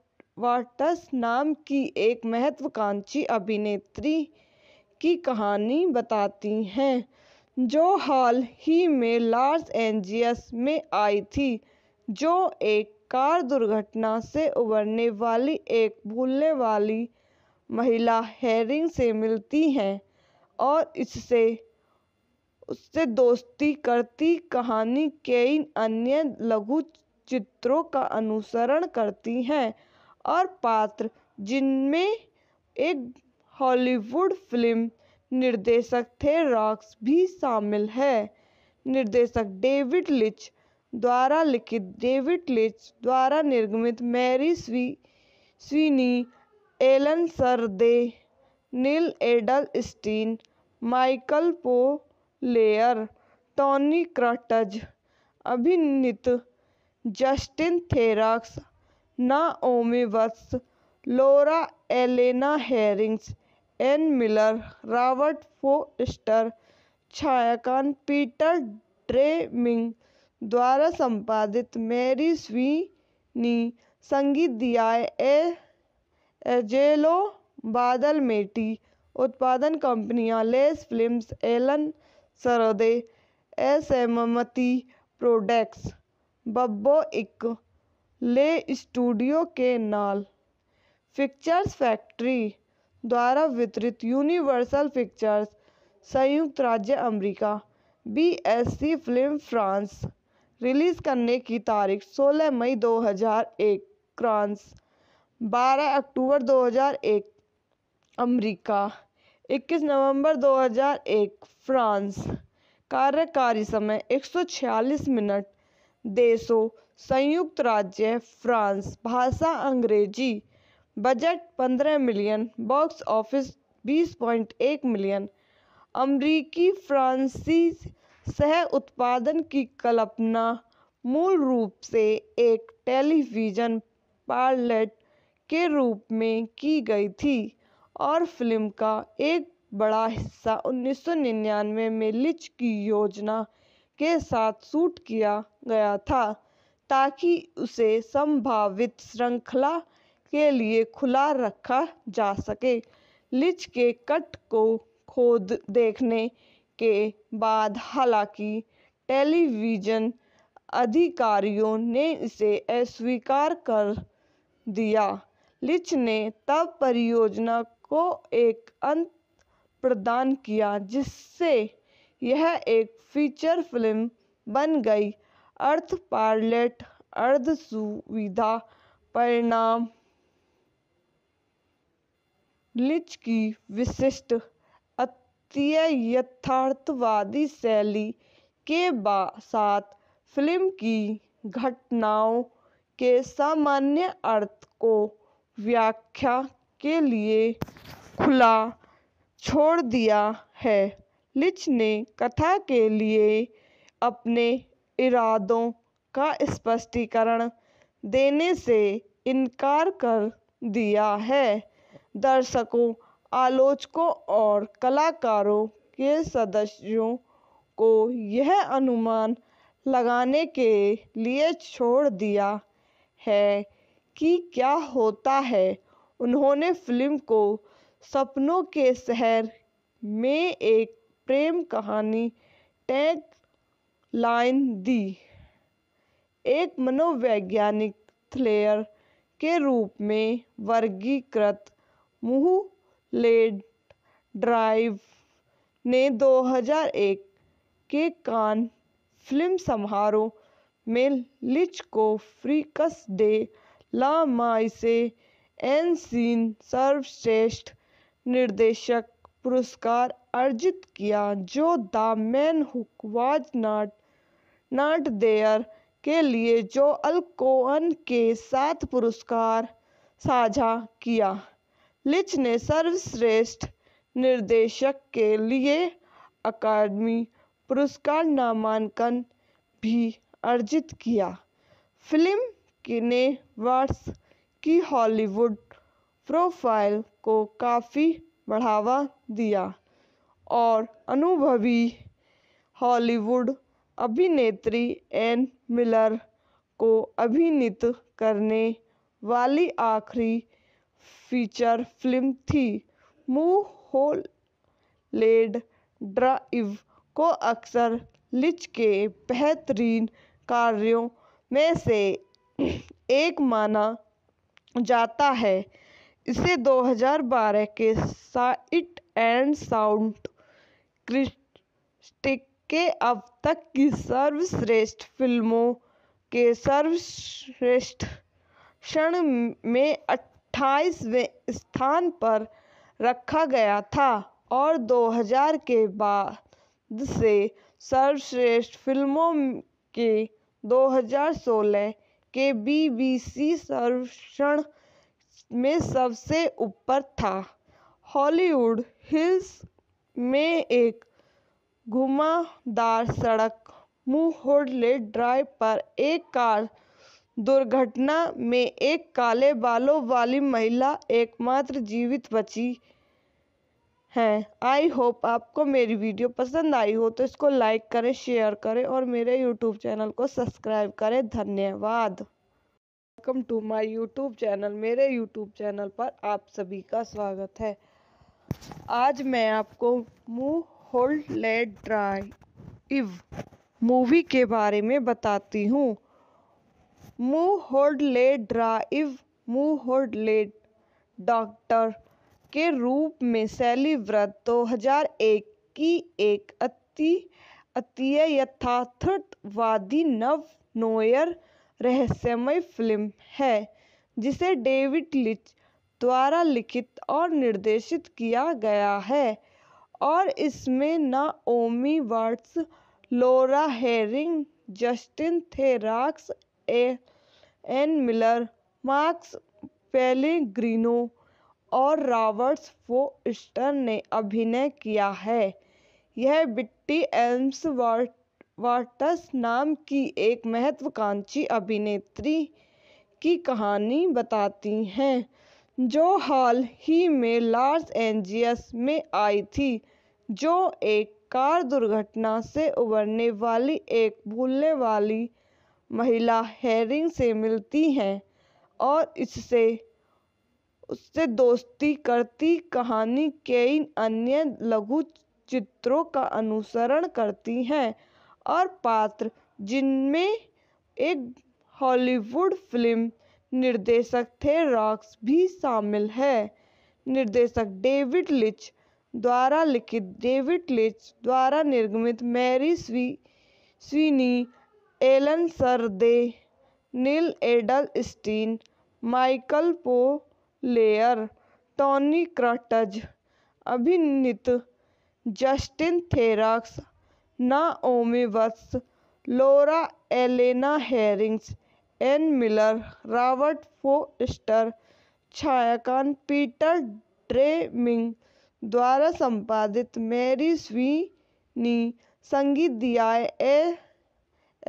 वाटस नाम की एक महत्वाकांक्षी अभिनेत्री की कहानी बताती हैं जो हाल ही में लॉस एंजियस में आई थी जो एक कार दुर्घटना से उबरने वाली एक भूलने वाली महिला हेरिंग से मिलती हैं और इससे उससे दोस्ती करती कहानी कई अन्य लघु चित्रों का अनुसरण करती हैं और पात्र जिनमें एक हॉलीवुड फिल्म निर्देशक थेरॉक्स भी शामिल है निर्देशक डेविड लिच द्वारा लिखित डेविड लिच द्वारा निर्गमित मैरी स्वी Sweeney Alain Sarde Neal Edelstein Michael Polaire Tony Krantz अभिनित जस्टिन थेरॉक्स ना Watts Laura Elena Hering's Ann Miller Robert Forster छायाकान पीटर ड्रेमिंग द्वारा संपादित मैरी स्वीनी संगीत दिया ए एजेलो बादल मेटी उत्पादन कंपनियां लेस फिल्म्स एलन सरोदे एमती प्रोडक्ट्स बब्बो इक ले स्टूडियो के नाल पिक्चर्स फैक्ट्री द्वारा वितरित यूनिवर्सल पिक्चर्स संयुक्त राज्य America BSC film France release करने की तारीख 16 मई 2001 फ्रांस 12 अक्टूबर 2001 अमेरिका 21 नवंबर 2001 फ्रांस कार्यकारी समय 146 मिनट देशों संयुक्त राज्य फ्रांस भाषा अंग्रेजी budget 15 million box office 20.1 million अमरीकी फ्रांसीस सह उत्पादन की कल्पना मूल रूप से एक टेलीविज़न पायलट के रूप में की गई थी और फिल्म का एक बड़ा हिस्सा 1999 में लिच की योजना के साथ शूट किया गया था ताकि उसे संभावित श्रृंखला के लिए खुला रखा जा सके लिच के कट को खोद देखने के बाद हालांकि टेलीविज़न अधिकारियों ने इसे अस्वीकार कर दिया लिच ने तब परियोजना को एक अंत प्रदान किया जिससे यह एक फीचर फिल्म बन गई अर्थ पायलट अर्ध सुविधा परिणाम लिच की विशिष्ट अत्य यथार्थवादी शैली के साथ फिल्म की घटनाओं के सामान्य अर्थ को व्याख्या के लिए खुला छोड़ दिया है लिच ने कथा के लिए अपने इरादों का स्पष्टीकरण देने से इनकार कर दिया है दर्शकों आलोचकों और कलाकारों के सदस्यों को यह अनुमान लगाने के लिए छोड़ दिया है कि क्या होता है उन्होंने फिल्म को सपनों के शहर में एक प्रेम कहानी टैग लाइन दी एक मनोवैज्ञानिक थ्रिलर के रूप में वर्गीकृत मुहलेड ड्राइव ने 2001 के कान फिल्म समारोह में लिच को फ्रीकस डे ला माइसे एन सीन सर्वश्रेष्ठ निर्देशक पुरस्कार अर्जित किया जो the man who was not not there के लिए जो अल कोहन के साथ पुरस्कार साझा किया लिच ने सर्वश्रेष्ठ निर्देशक के लिए अकादमी पुरस्कार नामांकन भी अर्जित किया फिल्म ने वर्ष की हॉलीवुड प्रोफाइल को काफ़ी बढ़ावा दिया और अनुभवी हॉलीवुड अभिनेत्री एन मिलर को अभिनीत करने वाली आखिरी फीचर फिल्म थी मुहोलेड ड्राइव को अक्सर लिच के बेहतरीन कार्यों में से एक माना जाता है इसे 2012 के साइट एंड साउंड क्रिस्टिक के अब तक की सर्वश्रेष्ठ फिल्मों के सर्वश्रेष्ठ क्षण में अट्ठाईसवें स्थान पर रखा गया था और 2000 के बाद से सर्वश्रेष्ठ फिल्मों के 2016 के बीबीसी सर्वेक्षण में सबसे ऊपर था हॉलीवुड हिल्स में एक घुमादार सड़क मुंह होडले ड्राइव पर एक कार दुर्घटना में एक काले बालों वाली महिला एकमात्र जीवित बची है आई होप आपको मेरी वीडियो पसंद आई हो तो इसको लाइक करें शेयर करें और मेरे यूट्यूब चैनल को सब्सक्राइब करें धन्यवाद welcome to my YouTube channel मेरे यूट्यूब चैनल पर आप सभी का स्वागत है आज मैं आपको मुँह होल्ड लेट ड्राइव मूवी के बारे में बताती हूँ ले ड्राइव होड ले डॉक्टर के रूप में शैली व्रत दो हजार एक की एक अतीय यथार्थवादी नव नोयर रहस्यमय फिल्म है जिसे डेविड लिच द्वारा लिखित और निर्देशित किया गया है और इसमें ओमी Watts Laura Harring Justin Theroux Ann Miller Marks Pellegrino और रॉबर्ट्स फोस्टर ने अभिनय किया है यह बिट्टी एल्म्स वाटस नाम की एक महत्वाकांक्षी अभिनेत्री की कहानी बताती हैं जो हाल ही में लॉस एंजियस में आई थी जो एक कार दुर्घटना से उबरने वाली एक भूलने वाली महिला हेरिंग से मिलती हैं और इससे उससे दोस्ती करती कहानी कई अन्य लघु चित्रों का अनुसरण करती हैं और पात्र जिनमें एक हॉलीवुड फिल्म निर्देशक थे रॉक्स भी शामिल है निर्देशक डेविड लिच द्वारा लिखित डेविड लिच द्वारा निर्गमित मैरी स्वी Sweeney Alain Sarde Neal Edelstein Michael Polaire Tony Krantz अभिनित Justin Theroux Naomi Watts Laura Elena Hering's Ann Miller Robert Forster छायाकान पीटर ड्रेमिंग द्वारा संपादित मैरी स्वीनी संगीत दिया ए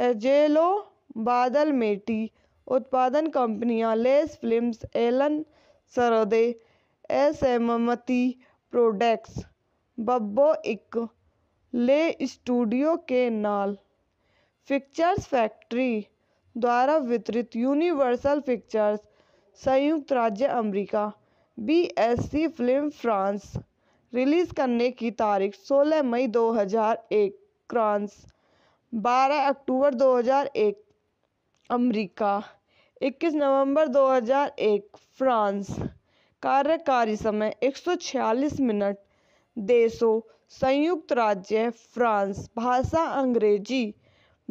एजेलो बादल मेटी उत्पादन कंपनियां लेस फिल्म्स एलन सरदे एसएममती प्रोडक्ट्स बब्बो इक ले स्टूडियो के नाल पिक्चर्स फैक्ट्री द्वारा वितरित यूनिवर्सल पिक्चर्स संयुक्त राज्य America BSC film France release करने की तारीख 16 मई 2001 क्रांस बारह अक्टूबर 2001 अमेरिका 21 नवंबर 2001 फ्रांस कार्यकारी समय 146 मिनट देशों संयुक्त राज्य फ्रांस भाषा अंग्रेजी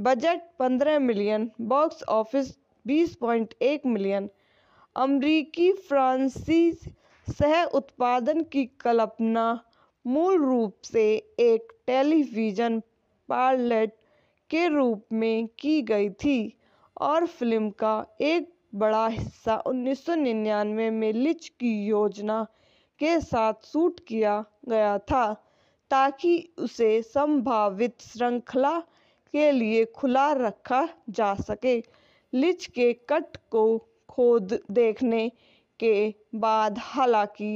budget 15 million box office 20.1 million अमरीकी फ्रांसी सह उत्पादन की कल्पना मूल रूप से एक टेलीविजन पार्लेट के रूप में की गई थी और फिल्म का एक बड़ा हिस्सा उन्नीस सौ निन्यानवे में लिच की योजना के साथ शूट किया गया था ताकि उसे संभावित श्रृंखला के लिए खुला रखा जा सके लिच के कट को खोद देखने के बाद हालांकि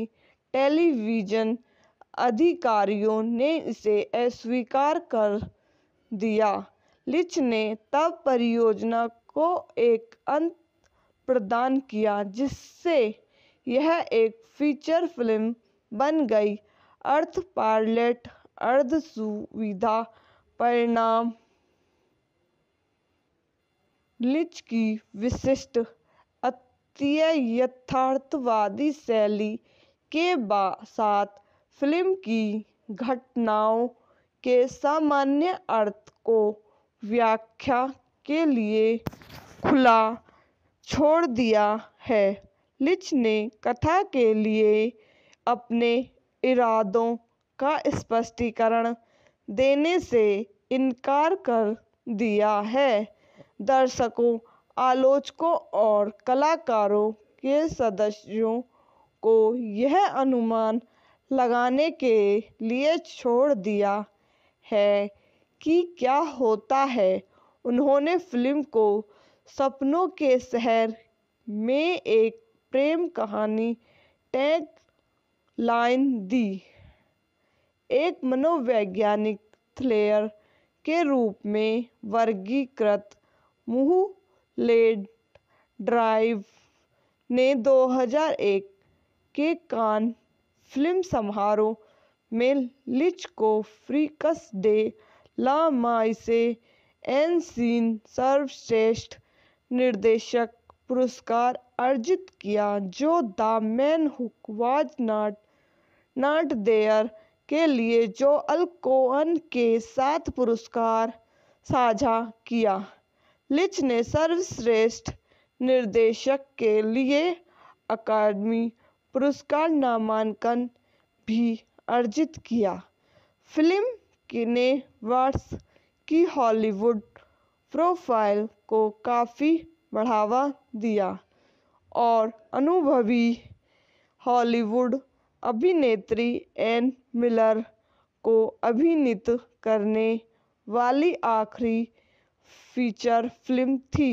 टेलीविजन अधिकारियों ने इसे अस्वीकार कर दिया लिच ने तब परियोजना को एक अंत प्रदान किया जिससे यह एक फीचर फिल्म बन गई अर्थ पार्लेट अर्ध सुविधा परिणाम लिच की विशिष्ट अत्य यथार्थवादी शैली के साथ फिल्म की घटनाओं के सामान्य अर्थ को व्याख्या के लिए खुला छोड़ दिया है लिच ने कथा के लिए अपने इरादों का स्पष्टीकरण देने से इनकार कर दिया है दर्शकों आलोचकों और कलाकारों के सदस्यों को यह अनुमान लगाने के लिए छोड़ दिया है कि क्या होता है उन्होंने फ़िल्म को सपनों के शहर में एक प्रेम कहानी टैग लाइन दी एक मनोवैज्ञानिक थ्रिलर के रूप में वर्गीकृत मुँह लेड ड्राइव ने 2001 के कान फिल्म समारोह में लिच को फ्रीकस डे एन सीन सर्वश्रेष्ठ निर्देशक पुरस्कार अर्जित किया जो the man who was not not there के लिए जो अलकोअन के साथ पुरस्कार साझा किया लिच ने सर्वश्रेष्ठ निर्देशक के लिए अकादमी पुरस्कार नामांकन भी अर्जित किया फिल्म किने वर्ष की हॉलीवुड प्रोफाइल को काफ़ी बढ़ावा दिया और अनुभवी हॉलीवुड अभिनेत्री एन मिलर को अभिनीत करने वाली आखिरी फीचर फिल्म थी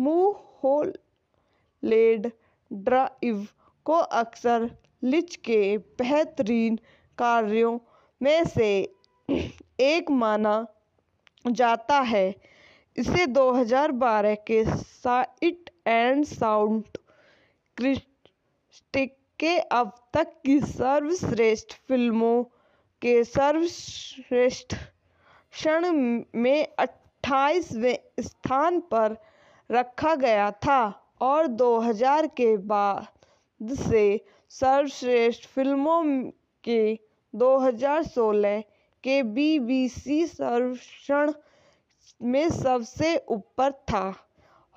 मू हो लेड ड्राइव को अक्सर लिच के बेहतरीन कार्यों में से एक माना जाता है इसे 2012 के साइट एंड साउंड क्रिस्टिक के अब तक की सर्वश्रेष्ठ फिल्मों के सर्वश्रेष्ठ क्षण में अट्ठाईसवें स्थान पर रखा गया था और 2000 के बाद से सर्वश्रेष्ठ फिल्मों के 2016 के बी.बी.सी सर्वेक्षण में सबसे ऊपर था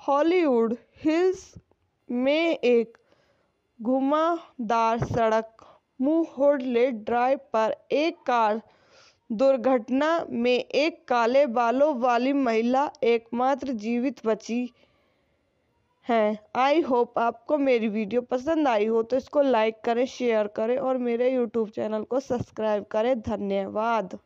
हॉलीवुड हिल्स में एक घुमावदार सड़क ले ड्राइव पर एक कार दुर्घटना में एक काले बालों वाली महिला एकमात्र जीवित बची हैं आई होप आपको मेरी वीडियो पसंद आई हो तो इसको लाइक करें शेयर करें और मेरे यूट्यूब चैनल को सब्सक्राइब करें धन्यवाद